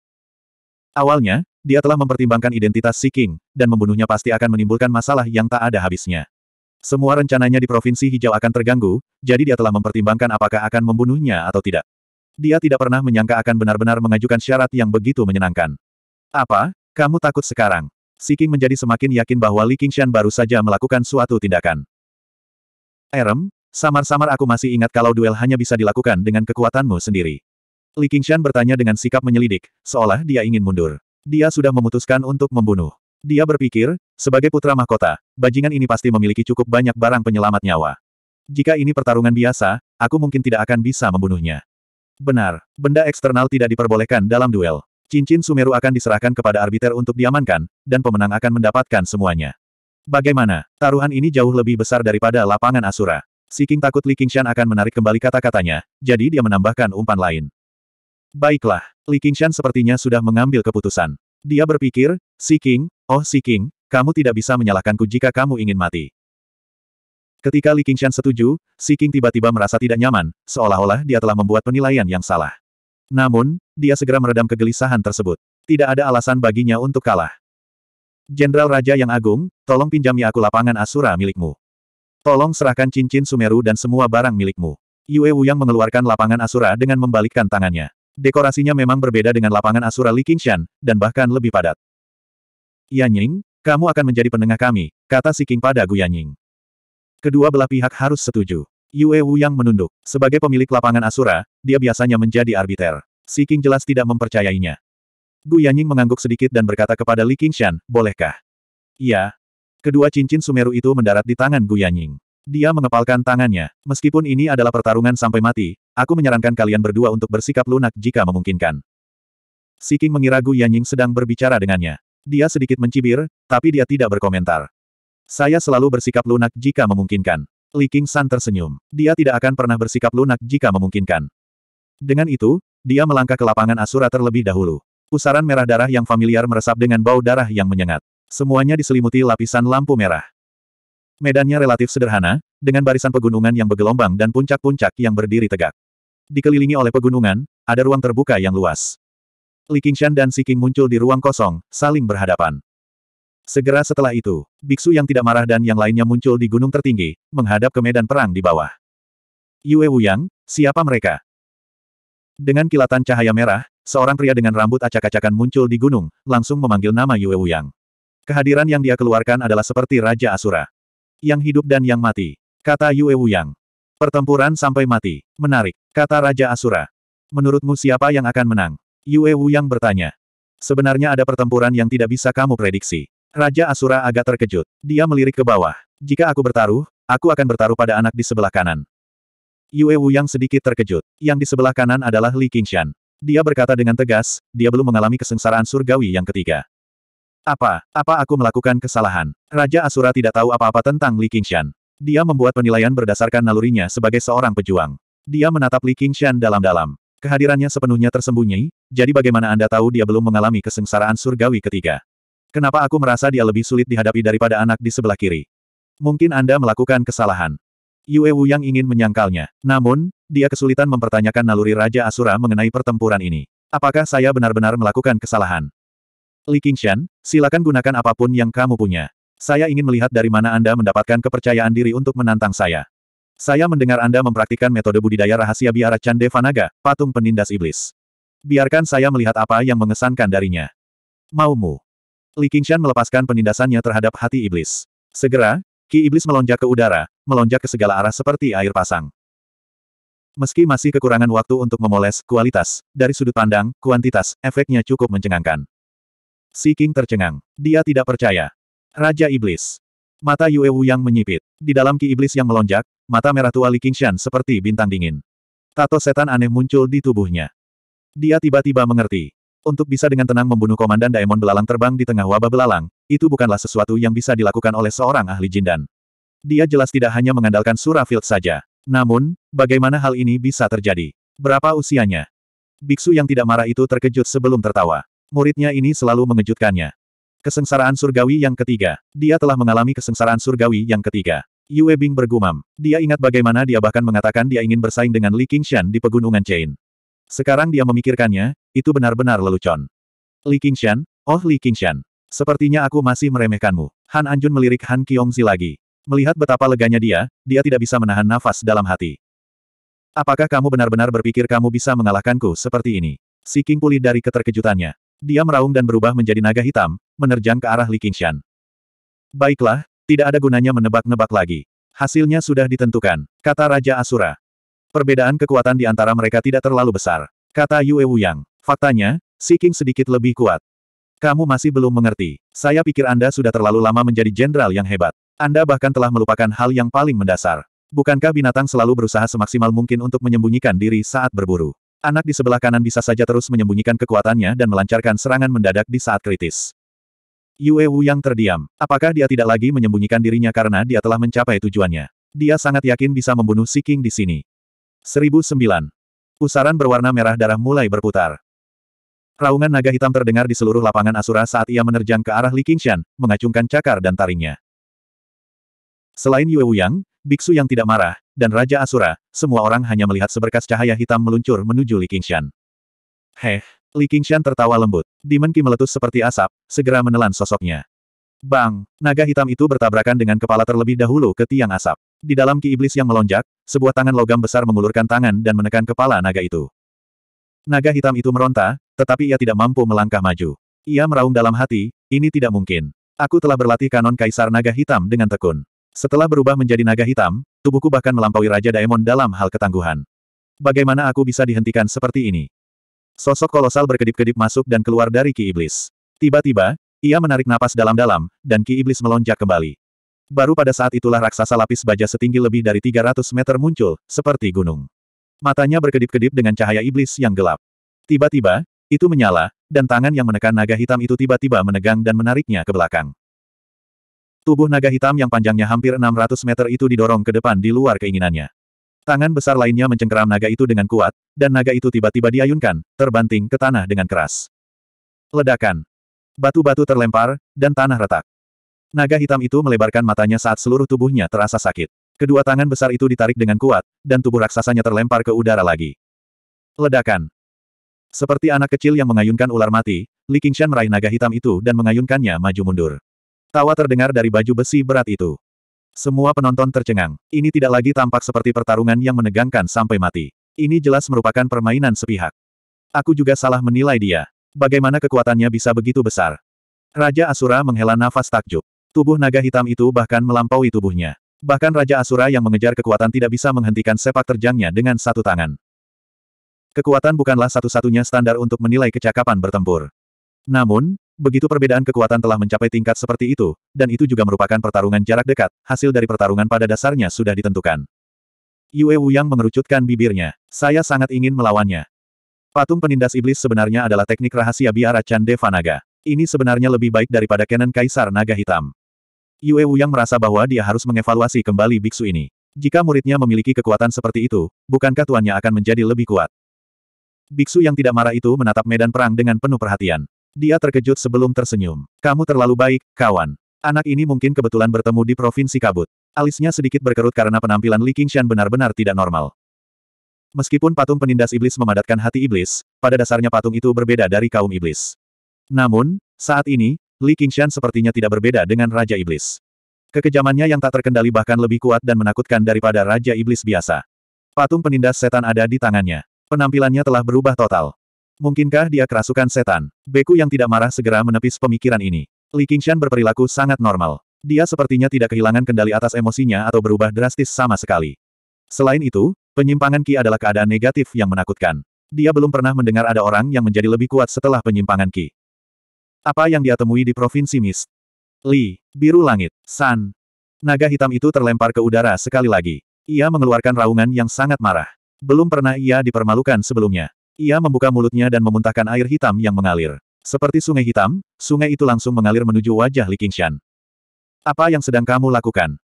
Awalnya, dia telah mempertimbangkan identitas Si King, dan membunuhnya pasti akan menimbulkan masalah yang tak ada habisnya. Semua rencananya di Provinsi Hijau akan terganggu, jadi dia telah mempertimbangkan apakah akan membunuhnya atau tidak. Dia tidak pernah menyangka akan benar-benar mengajukan syarat yang begitu menyenangkan. Apa? Kamu takut sekarang? Siking menjadi semakin yakin bahwa Li Qingshan baru saja melakukan suatu tindakan. Erem, samar-samar aku masih ingat kalau duel hanya bisa dilakukan dengan kekuatanmu sendiri. Li Qingshan bertanya dengan sikap menyelidik, seolah dia ingin mundur. Dia sudah memutuskan untuk membunuh. Dia berpikir, sebagai putra mahkota, bajingan ini pasti memiliki cukup banyak barang penyelamat nyawa. Jika ini pertarungan biasa, aku mungkin tidak akan bisa membunuhnya. Benar, benda eksternal tidak diperbolehkan dalam duel. Cincin Sumeru akan diserahkan kepada arbiter untuk diamankan, dan pemenang akan mendapatkan semuanya. Bagaimana? Taruhan ini jauh lebih besar daripada lapangan Asura. Si King takut Li Qingshan akan menarik kembali kata-katanya, jadi dia menambahkan umpan lain. Baiklah, Li Qingshan sepertinya sudah mengambil keputusan. Dia berpikir, Si King, oh Si King, kamu tidak bisa menyalahkanku jika kamu ingin mati. Ketika Li Qingshan setuju, Si King tiba-tiba merasa tidak nyaman, seolah-olah dia telah membuat penilaian yang salah. Namun, dia segera meredam kegelisahan tersebut. Tidak ada alasan baginya untuk kalah. Jenderal Raja yang Agung, tolong pinjami aku lapangan Asura milikmu. Tolong serahkan cincin Sumeru dan semua barang milikmu. Yue Wu yang mengeluarkan lapangan Asura dengan membalikkan tangannya. Dekorasinya memang berbeda dengan lapangan Asura Li Qingshan, dan bahkan lebih padat. Yan Ying, kamu akan menjadi penengah kami, kata Si King pada Gu Yan Ying. Kedua belah pihak harus setuju. Yue Wu yang menunduk. Sebagai pemilik lapangan Asura, dia biasanya menjadi arbiter. Si King jelas tidak mempercayainya. Gu Yanying mengangguk sedikit dan berkata kepada Li Qingshan, bolehkah? Iya. Kedua cincin Sumeru itu mendarat di tangan Gu Yanying. Dia mengepalkan tangannya. Meskipun ini adalah pertarungan sampai mati, aku menyarankan kalian berdua untuk bersikap lunak jika memungkinkan. Si King mengira Gu Yanying sedang berbicara dengannya. Dia sedikit mencibir, tapi dia tidak berkomentar. Saya selalu bersikap lunak jika memungkinkan. Li King San tersenyum. Dia tidak akan pernah bersikap lunak jika memungkinkan. Dengan itu, dia melangkah ke lapangan Asura terlebih dahulu. Pusaran merah darah yang familiar meresap dengan bau darah yang menyengat. Semuanya diselimuti lapisan lampu merah. Medannya relatif sederhana, dengan barisan pegunungan yang bergelombang dan puncak-puncak yang berdiri tegak. Dikelilingi oleh pegunungan, ada ruang terbuka yang luas. Li Qingshan dan Si King muncul di ruang kosong, saling berhadapan. Segera setelah itu, biksu yang tidak marah dan yang lainnya muncul di gunung tertinggi, menghadap ke medan perang di bawah. Yue Wuyang, siapa mereka? Dengan kilatan cahaya merah, seorang pria dengan rambut acak-acakan muncul di gunung, langsung memanggil nama Yue Wuyang. Kehadiran yang dia keluarkan adalah seperti Raja Asura. Yang hidup dan yang mati, kata Yue Wuyang. Pertempuran sampai mati, menarik, kata Raja Asura. Menurutmu siapa yang akan menang? Yue Wuyang bertanya. Sebenarnya ada pertempuran yang tidak bisa kamu prediksi. Raja Asura agak terkejut. Dia melirik ke bawah. Jika aku bertaruh, aku akan bertaruh pada anak di sebelah kanan. Yue Wu yang sedikit terkejut. Yang di sebelah kanan adalah Li Qingshan. Dia berkata dengan tegas, dia belum mengalami kesengsaraan surgawi yang ketiga. Apa, apa aku melakukan kesalahan? Raja Asura tidak tahu apa-apa tentang Li Qingshan. Dia membuat penilaian berdasarkan nalurinya sebagai seorang pejuang. Dia menatap Li Qingshan dalam-dalam. Kehadirannya sepenuhnya tersembunyi, jadi bagaimana Anda tahu dia belum mengalami kesengsaraan surgawi ketiga? Kenapa aku merasa dia lebih sulit dihadapi daripada anak di sebelah kiri? Mungkin Anda melakukan kesalahan. Yue Wu yang ingin menyangkalnya. Namun, dia kesulitan mempertanyakan naluri Raja Asura mengenai pertempuran ini. Apakah saya benar-benar melakukan kesalahan? Li Qingshan, silakan gunakan apapun yang kamu punya. Saya ingin melihat dari mana Anda mendapatkan kepercayaan diri untuk menantang saya. Saya mendengar Anda mempraktikkan metode budidaya rahasia biara Cande Vanaga, patung penindas iblis. Biarkan saya melihat apa yang mengesankan darinya. Maumu. Li Qingshan melepaskan penindasannya terhadap hati iblis. Segera, ki iblis melonjak ke udara, melonjak ke segala arah seperti air pasang. Meski masih kekurangan waktu untuk memoles kualitas, dari sudut pandang, kuantitas, efeknya cukup mencengangkan. Si King tercengang. Dia tidak percaya. Raja Iblis. Mata Yue Wu yang menyipit. Di dalam ki iblis yang melonjak, mata merah tua Li Qingshan seperti bintang dingin. Tato setan aneh muncul di tubuhnya. Dia tiba-tiba mengerti. Untuk bisa dengan tenang membunuh Komandan Daemon Belalang terbang di tengah wabah belalang, itu bukanlah sesuatu yang bisa dilakukan oleh seorang ahli jindan. Dia jelas tidak hanya mengandalkan Surafield saja. Namun, bagaimana hal ini bisa terjadi? Berapa usianya? Biksu yang tidak marah itu terkejut sebelum tertawa. Muridnya ini selalu mengejutkannya. Kesengsaraan surgawi yang ketiga. Dia telah mengalami kesengsaraan surgawi yang ketiga. Yue Bing bergumam. Dia ingat bagaimana dia bahkan mengatakan dia ingin bersaing dengan Li Qingshan di Pegunungan Chain. Sekarang dia memikirkannya, itu benar-benar lelucon. Li Qingshan, oh Li Qingshan. Sepertinya aku masih meremehkanmu. Han Anjun melirik Han Kyongzi lagi. Melihat betapa leganya dia, dia tidak bisa menahan nafas dalam hati. Apakah kamu benar-benar berpikir kamu bisa mengalahkanku seperti ini? Si King pulih dari keterkejutannya. Dia meraung dan berubah menjadi naga hitam, menerjang ke arah Li Qingshan. Baiklah, tidak ada gunanya menebak-nebak lagi. Hasilnya sudah ditentukan, kata Raja Asura. Perbedaan kekuatan di antara mereka tidak terlalu besar. Kata Yue Wuyang. Faktanya, Si King sedikit lebih kuat. Kamu masih belum mengerti. Saya pikir Anda sudah terlalu lama menjadi jenderal yang hebat. Anda bahkan telah melupakan hal yang paling mendasar. Bukankah binatang selalu berusaha semaksimal mungkin untuk menyembunyikan diri saat berburu? Anak di sebelah kanan bisa saja terus menyembunyikan kekuatannya dan melancarkan serangan mendadak di saat kritis. Yue Wuyang terdiam. Apakah dia tidak lagi menyembunyikan dirinya karena dia telah mencapai tujuannya? Dia sangat yakin bisa membunuh Si King di sini. 1009. Pusaran berwarna merah darah mulai berputar. Raungan naga hitam terdengar di seluruh lapangan Asura saat ia menerjang ke arah Li Qingshan, mengacungkan cakar dan taringnya. Selain Yue Wuyang, biksu yang tidak marah, dan Raja Asura, semua orang hanya melihat seberkas cahaya hitam meluncur menuju Li Qingshan. Heh, Li Qingshan tertawa lembut. Demon Qi meletus seperti asap, segera menelan sosoknya. Bang, naga hitam itu bertabrakan dengan kepala terlebih dahulu ke tiang asap. Di dalam ki iblis yang melonjak, sebuah tangan logam besar mengulurkan tangan dan menekan kepala naga itu. Naga hitam itu meronta, tetapi ia tidak mampu melangkah maju. Ia meraung dalam hati, ini tidak mungkin. Aku telah berlatih kanon kaisar naga hitam dengan tekun. Setelah berubah menjadi naga hitam, tubuhku bahkan melampaui Raja Daemon dalam hal ketangguhan. Bagaimana aku bisa dihentikan seperti ini? Sosok kolosal berkedip-kedip masuk dan keluar dari ki iblis. Tiba-tiba, ia menarik napas dalam-dalam, dan ki iblis melonjak kembali. Baru pada saat itulah raksasa lapis baja setinggi lebih dari 300 meter muncul, seperti gunung. Matanya berkedip-kedip dengan cahaya iblis yang gelap. Tiba-tiba, itu menyala, dan tangan yang menekan naga hitam itu tiba-tiba menegang dan menariknya ke belakang. Tubuh naga hitam yang panjangnya hampir 600 meter itu didorong ke depan di luar keinginannya. Tangan besar lainnya mencengkeram naga itu dengan kuat, dan naga itu tiba-tiba diayunkan, terbanting ke tanah dengan keras. Ledakan. Batu-batu terlempar, dan tanah retak. Naga hitam itu melebarkan matanya saat seluruh tubuhnya terasa sakit. Kedua tangan besar itu ditarik dengan kuat, dan tubuh raksasanya terlempar ke udara lagi. Ledakan. Seperti anak kecil yang mengayunkan ular mati, Li Qingshan meraih naga hitam itu dan mengayunkannya maju mundur. Tawa terdengar dari baju besi berat itu. Semua penonton tercengang. Ini tidak lagi tampak seperti pertarungan yang menegangkan sampai mati. Ini jelas merupakan permainan sepihak. Aku juga salah menilai dia. Bagaimana kekuatannya bisa begitu besar? Raja Asura menghela nafas takjub. Tubuh naga hitam itu bahkan melampaui tubuhnya. Bahkan Raja Asura yang mengejar kekuatan tidak bisa menghentikan sepak terjangnya dengan satu tangan. Kekuatan bukanlah satu-satunya standar untuk menilai kecakapan bertempur. Namun, begitu perbedaan kekuatan telah mencapai tingkat seperti itu, dan itu juga merupakan pertarungan jarak dekat, hasil dari pertarungan pada dasarnya sudah ditentukan. Yue Wu yang mengerucutkan bibirnya. Saya sangat ingin melawannya. Patung penindas iblis sebenarnya adalah teknik rahasia biara Chan Devanaga. Ini sebenarnya lebih baik daripada Canon Kaisar Naga Hitam. Yue yang merasa bahwa dia harus mengevaluasi kembali biksu ini. Jika muridnya memiliki kekuatan seperti itu, bukankah tuannya akan menjadi lebih kuat? Biksu yang tidak marah itu menatap medan perang dengan penuh perhatian. Dia terkejut sebelum tersenyum. Kamu terlalu baik, kawan. Anak ini mungkin kebetulan bertemu di Provinsi Kabut. Alisnya sedikit berkerut karena penampilan Li Qingshan benar-benar tidak normal. Meskipun patung penindas iblis memadatkan hati iblis, pada dasarnya patung itu berbeda dari kaum iblis. Namun, saat ini, Li Qingshan sepertinya tidak berbeda dengan Raja Iblis. Kekejamannya yang tak terkendali bahkan lebih kuat dan menakutkan daripada Raja Iblis biasa. Patung penindas setan ada di tangannya. Penampilannya telah berubah total. Mungkinkah dia kerasukan setan? Beku yang tidak marah segera menepis pemikiran ini. Li Qingshan berperilaku sangat normal. Dia sepertinya tidak kehilangan kendali atas emosinya atau berubah drastis sama sekali. Selain itu, penyimpangan Ki adalah keadaan negatif yang menakutkan. Dia belum pernah mendengar ada orang yang menjadi lebih kuat setelah penyimpangan Ki. Apa yang dia temui di Provinsi Mis? Li, biru langit, San. Naga hitam itu terlempar ke udara sekali lagi. Ia mengeluarkan raungan yang sangat marah. Belum pernah ia dipermalukan sebelumnya. Ia membuka mulutnya dan memuntahkan air hitam yang mengalir. Seperti sungai hitam, sungai itu langsung mengalir menuju wajah Li Qingshan. Apa yang sedang kamu lakukan?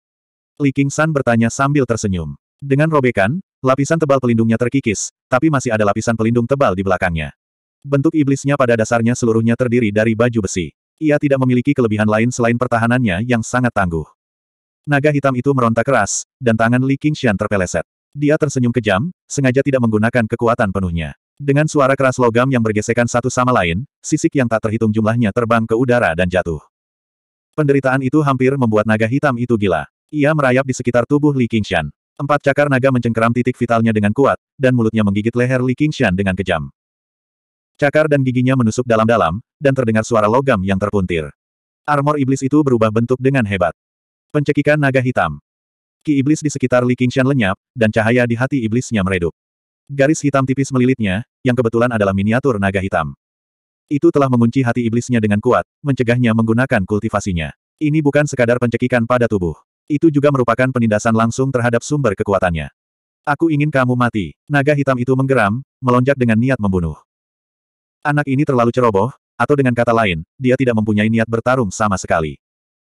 Li Qingshan bertanya sambil tersenyum. Dengan robekan, lapisan tebal pelindungnya terkikis, tapi masih ada lapisan pelindung tebal di belakangnya. Bentuk iblisnya pada dasarnya seluruhnya terdiri dari baju besi. Ia tidak memiliki kelebihan lain selain pertahanannya yang sangat tangguh. Naga hitam itu meronta keras, dan tangan Li Qingxian terpeleset. Dia tersenyum kejam, sengaja tidak menggunakan kekuatan penuhnya. Dengan suara keras logam yang bergesekan satu sama lain, sisik yang tak terhitung jumlahnya terbang ke udara dan jatuh. Penderitaan itu hampir membuat naga hitam itu gila. Ia merayap di sekitar tubuh Li Qingxian. Empat cakar naga mencengkeram titik vitalnya dengan kuat, dan mulutnya menggigit leher Li Qingxian dengan kejam. Cakar dan giginya menusuk dalam-dalam, dan terdengar suara logam yang terpuntir. Armor iblis itu berubah bentuk dengan hebat. Pencekikan naga hitam. Ki iblis di sekitar Li Qingshan lenyap, dan cahaya di hati iblisnya meredup. Garis hitam tipis melilitnya, yang kebetulan adalah miniatur naga hitam. Itu telah mengunci hati iblisnya dengan kuat, mencegahnya menggunakan kultivasinya. Ini bukan sekadar pencekikan pada tubuh. Itu juga merupakan penindasan langsung terhadap sumber kekuatannya. Aku ingin kamu mati. Naga hitam itu menggeram, melonjak dengan niat membunuh. Anak ini terlalu ceroboh, atau dengan kata lain, dia tidak mempunyai niat bertarung sama sekali.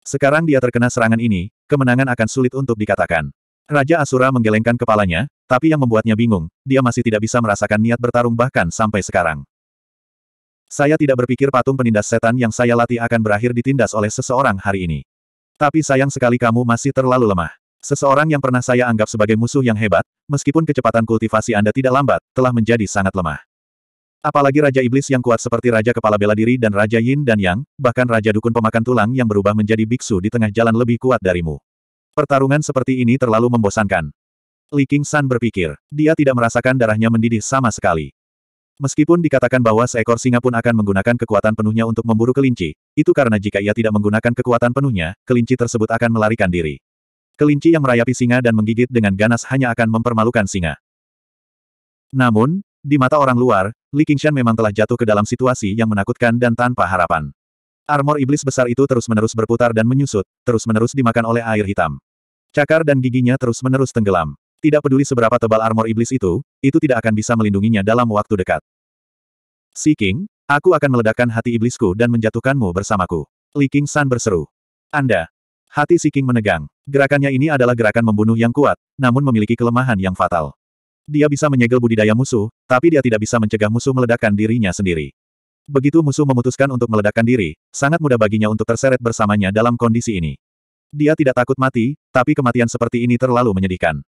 Sekarang dia terkena serangan ini, kemenangan akan sulit untuk dikatakan. Raja Asura menggelengkan kepalanya, tapi yang membuatnya bingung, dia masih tidak bisa merasakan niat bertarung bahkan sampai sekarang. Saya tidak berpikir patung penindas setan yang saya latih akan berakhir ditindas oleh seseorang hari ini. Tapi sayang sekali kamu masih terlalu lemah. Seseorang yang pernah saya anggap sebagai musuh yang hebat, meskipun kecepatan kultivasi Anda tidak lambat, telah menjadi sangat lemah. Apalagi Raja Iblis yang kuat seperti Raja Kepala Bela Diri dan Raja Yin dan Yang, bahkan Raja Dukun Pemakan Tulang yang berubah menjadi biksu di tengah jalan lebih kuat darimu. Pertarungan seperti ini terlalu membosankan. Li King San berpikir, dia tidak merasakan darahnya mendidih sama sekali. Meskipun dikatakan bahwa seekor singa pun akan menggunakan kekuatan penuhnya untuk memburu kelinci, itu karena jika ia tidak menggunakan kekuatan penuhnya, kelinci tersebut akan melarikan diri. Kelinci yang merayapi singa dan menggigit dengan ganas hanya akan mempermalukan singa. Namun, di mata orang luar, Li Qingshan memang telah jatuh ke dalam situasi yang menakutkan dan tanpa harapan. Armor iblis besar itu terus-menerus berputar dan menyusut, terus-menerus dimakan oleh air hitam. Cakar dan giginya terus-menerus tenggelam. Tidak peduli seberapa tebal armor iblis itu, itu tidak akan bisa melindunginya dalam waktu dekat. Si King, aku akan meledakkan hati iblisku dan menjatuhkanmu bersamaku. Li San berseru. Anda, Hati Si King menegang. Gerakannya ini adalah gerakan membunuh yang kuat, namun memiliki kelemahan yang fatal. Dia bisa menyegel budidaya musuh, tapi dia tidak bisa mencegah musuh meledakkan dirinya sendiri. Begitu musuh memutuskan untuk meledakkan diri, sangat mudah baginya untuk terseret bersamanya dalam kondisi ini. Dia tidak takut mati, tapi kematian seperti ini terlalu menyedihkan.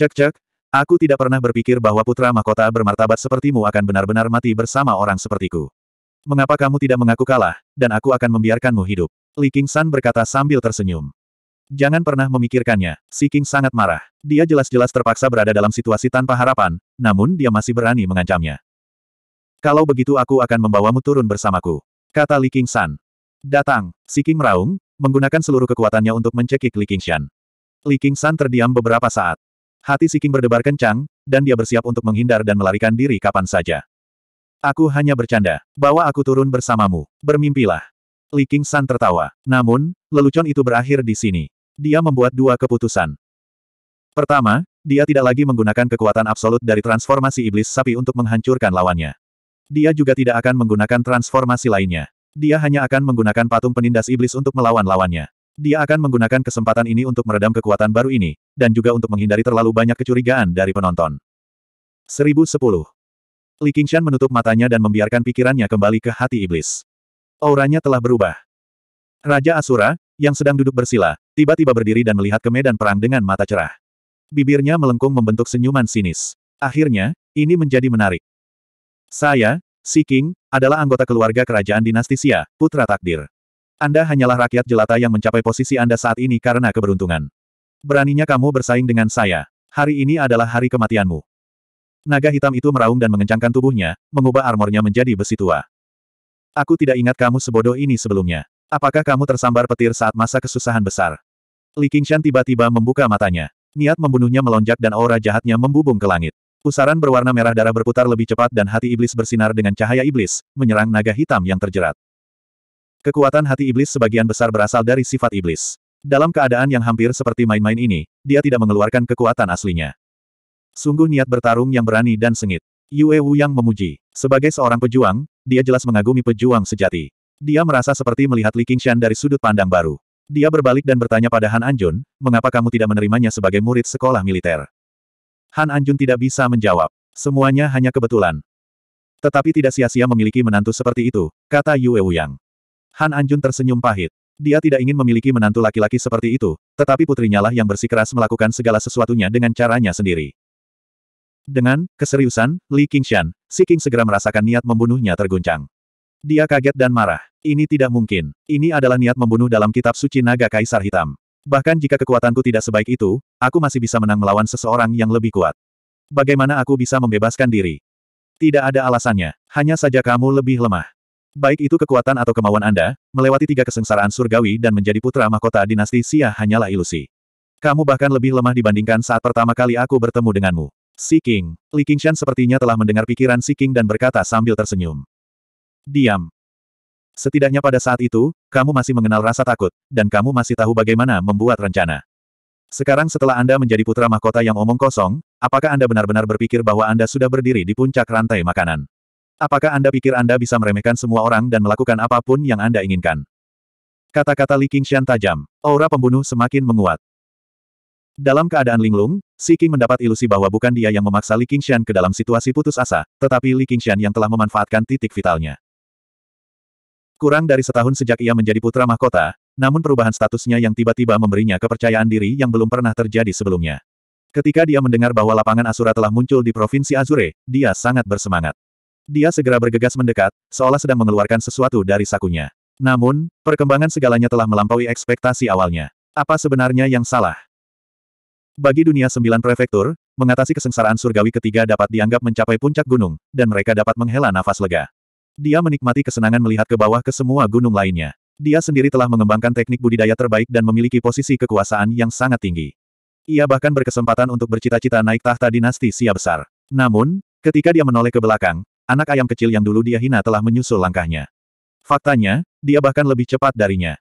Cek-cek, aku tidak pernah berpikir bahwa putra mahkota bermartabat sepertimu akan benar-benar mati bersama orang sepertiku. Mengapa kamu tidak mengaku kalah, dan aku akan membiarkanmu hidup? Li King San berkata sambil tersenyum. Jangan pernah memikirkannya, si King sangat marah. Dia jelas-jelas terpaksa berada dalam situasi tanpa harapan, namun dia masih berani mengancamnya. Kalau begitu aku akan membawamu turun bersamaku. Kata Li King San. Datang, si King meraung, menggunakan seluruh kekuatannya untuk mencekik Li King Shan. Li King San terdiam beberapa saat. Hati si King berdebar kencang, dan dia bersiap untuk menghindar dan melarikan diri kapan saja. Aku hanya bercanda. Bawa aku turun bersamamu. Bermimpilah. Li King San tertawa. Namun, lelucon itu berakhir di sini. Dia membuat dua keputusan. Pertama, dia tidak lagi menggunakan kekuatan absolut dari transformasi iblis sapi untuk menghancurkan lawannya. Dia juga tidak akan menggunakan transformasi lainnya. Dia hanya akan menggunakan patung penindas iblis untuk melawan lawannya. Dia akan menggunakan kesempatan ini untuk meredam kekuatan baru ini, dan juga untuk menghindari terlalu banyak kecurigaan dari penonton. 1010. Li Qingshan menutup matanya dan membiarkan pikirannya kembali ke hati iblis. Auranya telah berubah. Raja Asura, yang sedang duduk bersila, tiba-tiba berdiri dan melihat ke medan perang dengan mata cerah. Bibirnya melengkung membentuk senyuman sinis. Akhirnya, ini menjadi menarik. Saya, Si King, adalah anggota keluarga kerajaan dinasti Xia, putra takdir. Anda hanyalah rakyat jelata yang mencapai posisi Anda saat ini karena keberuntungan. Beraninya kamu bersaing dengan saya. Hari ini adalah hari kematianmu. Naga hitam itu meraung dan mengencangkan tubuhnya, mengubah armornya menjadi besi tua. Aku tidak ingat kamu sebodoh ini sebelumnya. Apakah kamu tersambar petir saat masa kesusahan besar? Li Qingshan tiba-tiba membuka matanya. Niat membunuhnya melonjak dan aura jahatnya membubung ke langit. Pusaran berwarna merah darah berputar lebih cepat dan hati iblis bersinar dengan cahaya iblis, menyerang naga hitam yang terjerat. Kekuatan hati iblis sebagian besar berasal dari sifat iblis. Dalam keadaan yang hampir seperti main-main ini, dia tidak mengeluarkan kekuatan aslinya. Sungguh niat bertarung yang berani dan sengit. Yue Wu yang memuji. Sebagai seorang pejuang, dia jelas mengagumi pejuang sejati. Dia merasa seperti melihat Li Qingshan dari sudut pandang baru. Dia berbalik dan bertanya pada Han Anjun, mengapa kamu tidak menerimanya sebagai murid sekolah militer? Han Anjun tidak bisa menjawab. Semuanya hanya kebetulan. Tetapi tidak sia-sia memiliki menantu seperti itu, kata Yue Wuyang. Han Anjun tersenyum pahit. Dia tidak ingin memiliki menantu laki-laki seperti itu, tetapi putrinya lah yang bersikeras melakukan segala sesuatunya dengan caranya sendiri. Dengan keseriusan, Li Qingshan, Si King segera merasakan niat membunuhnya terguncang. Dia kaget dan marah. Ini tidak mungkin. Ini adalah niat membunuh dalam kitab suci naga kaisar hitam. Bahkan jika kekuatanku tidak sebaik itu, aku masih bisa menang melawan seseorang yang lebih kuat. Bagaimana aku bisa membebaskan diri? Tidak ada alasannya. Hanya saja kamu lebih lemah. Baik itu kekuatan atau kemauan Anda, melewati tiga kesengsaraan surgawi dan menjadi putra mahkota dinasti Xia hanyalah ilusi. Kamu bahkan lebih lemah dibandingkan saat pertama kali aku bertemu denganmu. Si King, Li Qingshan sepertinya telah mendengar pikiran Si King dan berkata sambil tersenyum. Diam. Setidaknya pada saat itu, kamu masih mengenal rasa takut, dan kamu masih tahu bagaimana membuat rencana. Sekarang setelah Anda menjadi putra mahkota yang omong kosong, apakah Anda benar-benar berpikir bahwa Anda sudah berdiri di puncak rantai makanan? Apakah Anda pikir Anda bisa meremehkan semua orang dan melakukan apapun yang Anda inginkan? Kata-kata Li Qingxian tajam. Aura pembunuh semakin menguat. Dalam keadaan linglung, Si Qing mendapat ilusi bahwa bukan dia yang memaksa Li Qingxian ke dalam situasi putus asa, tetapi Li Qingxian yang telah memanfaatkan titik vitalnya. Kurang dari setahun sejak ia menjadi putra mahkota, namun perubahan statusnya yang tiba-tiba memberinya kepercayaan diri yang belum pernah terjadi sebelumnya. Ketika dia mendengar bahwa lapangan Asura telah muncul di Provinsi Azure, dia sangat bersemangat. Dia segera bergegas mendekat, seolah sedang mengeluarkan sesuatu dari sakunya. Namun, perkembangan segalanya telah melampaui ekspektasi awalnya. Apa sebenarnya yang salah? Bagi dunia sembilan prefektur, mengatasi kesengsaraan surgawi ketiga dapat dianggap mencapai puncak gunung, dan mereka dapat menghela nafas lega. Dia menikmati kesenangan melihat ke bawah ke semua gunung lainnya. Dia sendiri telah mengembangkan teknik budidaya terbaik dan memiliki posisi kekuasaan yang sangat tinggi. Ia bahkan berkesempatan untuk bercita-cita naik tahta dinasti Sia besar. Namun, ketika dia menoleh ke belakang, anak ayam kecil yang dulu dia hina telah menyusul langkahnya. Faktanya, dia bahkan lebih cepat darinya.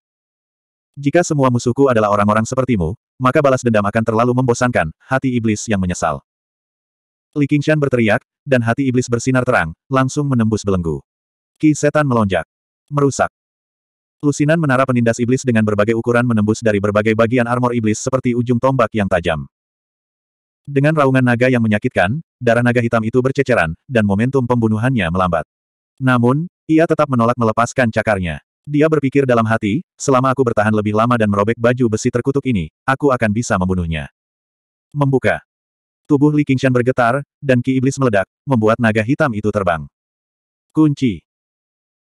Jika semua musuhku adalah orang-orang sepertimu, maka balas dendam akan terlalu membosankan, hati iblis yang menyesal. Li Qingshan berteriak, dan hati iblis bersinar terang, langsung menembus belenggu. Ki setan melonjak. Merusak. Lusinan menara penindas iblis dengan berbagai ukuran menembus dari berbagai bagian armor iblis seperti ujung tombak yang tajam. Dengan raungan naga yang menyakitkan, darah naga hitam itu berceceran, dan momentum pembunuhannya melambat. Namun, ia tetap menolak melepaskan cakarnya. Dia berpikir dalam hati, selama aku bertahan lebih lama dan merobek baju besi terkutuk ini, aku akan bisa membunuhnya. Membuka. Tubuh Li Qingshan bergetar, dan ki iblis meledak, membuat naga hitam itu terbang. Kunci.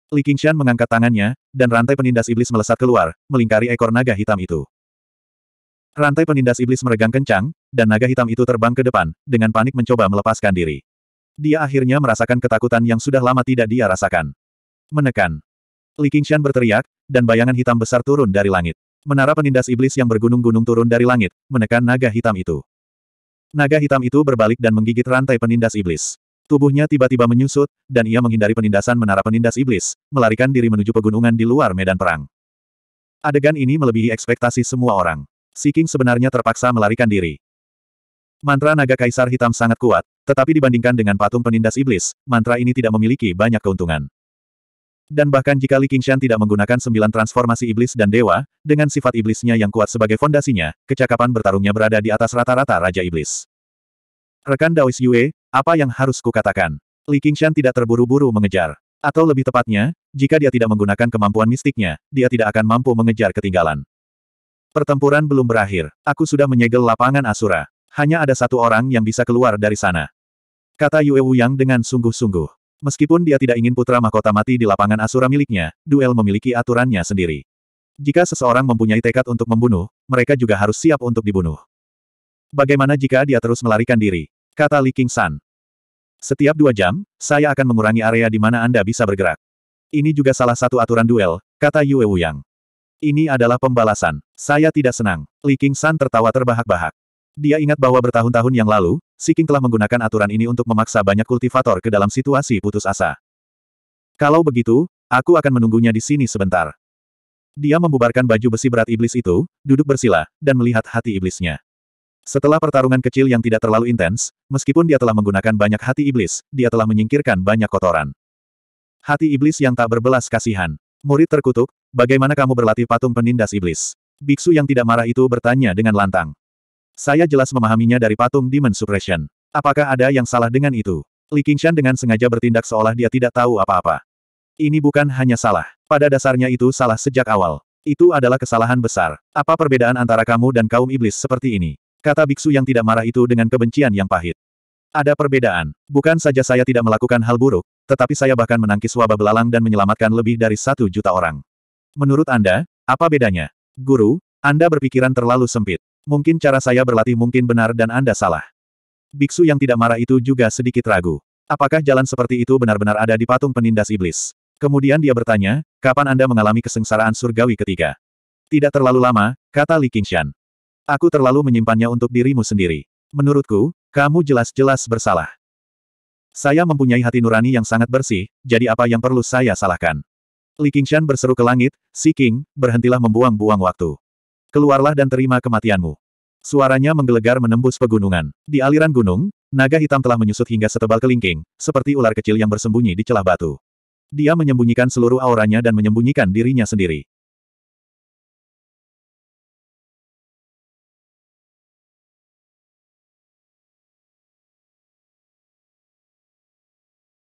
Li Qingshan mengangkat tangannya, dan rantai penindas iblis melesat keluar, melingkari ekor naga hitam itu. Rantai penindas iblis meregang kencang, dan naga hitam itu terbang ke depan, dengan panik mencoba melepaskan diri. Dia akhirnya merasakan ketakutan yang sudah lama tidak dia rasakan. Menekan. Li Qingshan berteriak, dan bayangan hitam besar turun dari langit. Menara penindas iblis yang bergunung-gunung turun dari langit, menekan naga hitam itu. Naga hitam itu berbalik dan menggigit rantai penindas iblis. Tubuhnya tiba-tiba menyusut, dan ia menghindari penindasan menara penindas iblis, melarikan diri menuju pegunungan di luar medan perang. Adegan ini melebihi ekspektasi semua orang. Siking sebenarnya terpaksa melarikan diri. Mantra naga kaisar hitam sangat kuat, tetapi dibandingkan dengan patung penindas iblis, mantra ini tidak memiliki banyak keuntungan. Dan bahkan jika Li Qingshan tidak menggunakan sembilan transformasi iblis dan dewa, dengan sifat iblisnya yang kuat sebagai fondasinya, kecakapan bertarungnya berada di atas rata-rata Raja Iblis. Rekan Daois Yue, apa yang harus kukatakan? Li Qingshan tidak terburu-buru mengejar. Atau lebih tepatnya, jika dia tidak menggunakan kemampuan mistiknya, dia tidak akan mampu mengejar ketinggalan. Pertempuran belum berakhir. Aku sudah menyegel lapangan Asura. Hanya ada satu orang yang bisa keluar dari sana. Kata Yue Wuyang dengan sungguh-sungguh. Meskipun dia tidak ingin putra mahkota mati di lapangan Asura miliknya, duel memiliki aturannya sendiri. Jika seseorang mempunyai tekad untuk membunuh, mereka juga harus siap untuk dibunuh. Bagaimana jika dia terus melarikan diri? kata Li King San. Setiap dua jam, saya akan mengurangi area di mana Anda bisa bergerak. Ini juga salah satu aturan duel, kata Yue Wuyang. Ini adalah pembalasan. Saya tidak senang. Li King San tertawa terbahak-bahak. Dia ingat bahwa bertahun-tahun yang lalu, Si King telah menggunakan aturan ini untuk memaksa banyak kultivator ke dalam situasi putus asa. Kalau begitu, aku akan menunggunya di sini sebentar. Dia membubarkan baju besi berat iblis itu, duduk bersila, dan melihat hati iblisnya. Setelah pertarungan kecil yang tidak terlalu intens, meskipun dia telah menggunakan banyak hati iblis, dia telah menyingkirkan banyak kotoran. Hati iblis yang tak berbelas kasihan. Murid terkutuk, bagaimana kamu berlatih patung penindas iblis? Biksu yang tidak marah itu bertanya dengan lantang. Saya jelas memahaminya dari patung Demon Suppression. Apakah ada yang salah dengan itu? Li Qingshan dengan sengaja bertindak seolah dia tidak tahu apa-apa. Ini bukan hanya salah. Pada dasarnya itu salah sejak awal. Itu adalah kesalahan besar. Apa perbedaan antara kamu dan kaum iblis seperti ini? Kata biksu yang tidak marah itu dengan kebencian yang pahit. Ada perbedaan. Bukan saja saya tidak melakukan hal buruk, tetapi saya bahkan menangkis wabah belalang dan menyelamatkan lebih dari satu juta orang. Menurut Anda, apa bedanya? Guru, Anda berpikiran terlalu sempit. Mungkin cara saya berlatih mungkin benar dan Anda salah. Biksu yang tidak marah itu juga sedikit ragu. Apakah jalan seperti itu benar-benar ada di patung penindas iblis? Kemudian dia bertanya, kapan Anda mengalami kesengsaraan surgawi ketiga? Tidak terlalu lama, kata Li Qingshan. Aku terlalu menyimpannya untuk dirimu sendiri. Menurutku, kamu jelas-jelas bersalah. Saya mempunyai hati nurani yang sangat bersih, jadi apa yang perlu saya salahkan? Li Qingshan berseru ke langit, Si King, berhentilah membuang-buang waktu. Keluarlah dan terima kematianmu. Suaranya menggelegar menembus pegunungan. Di aliran gunung, naga hitam telah menyusut hingga setebal kelingking, seperti ular kecil yang bersembunyi di celah batu. Dia menyembunyikan seluruh auranya dan menyembunyikan dirinya sendiri.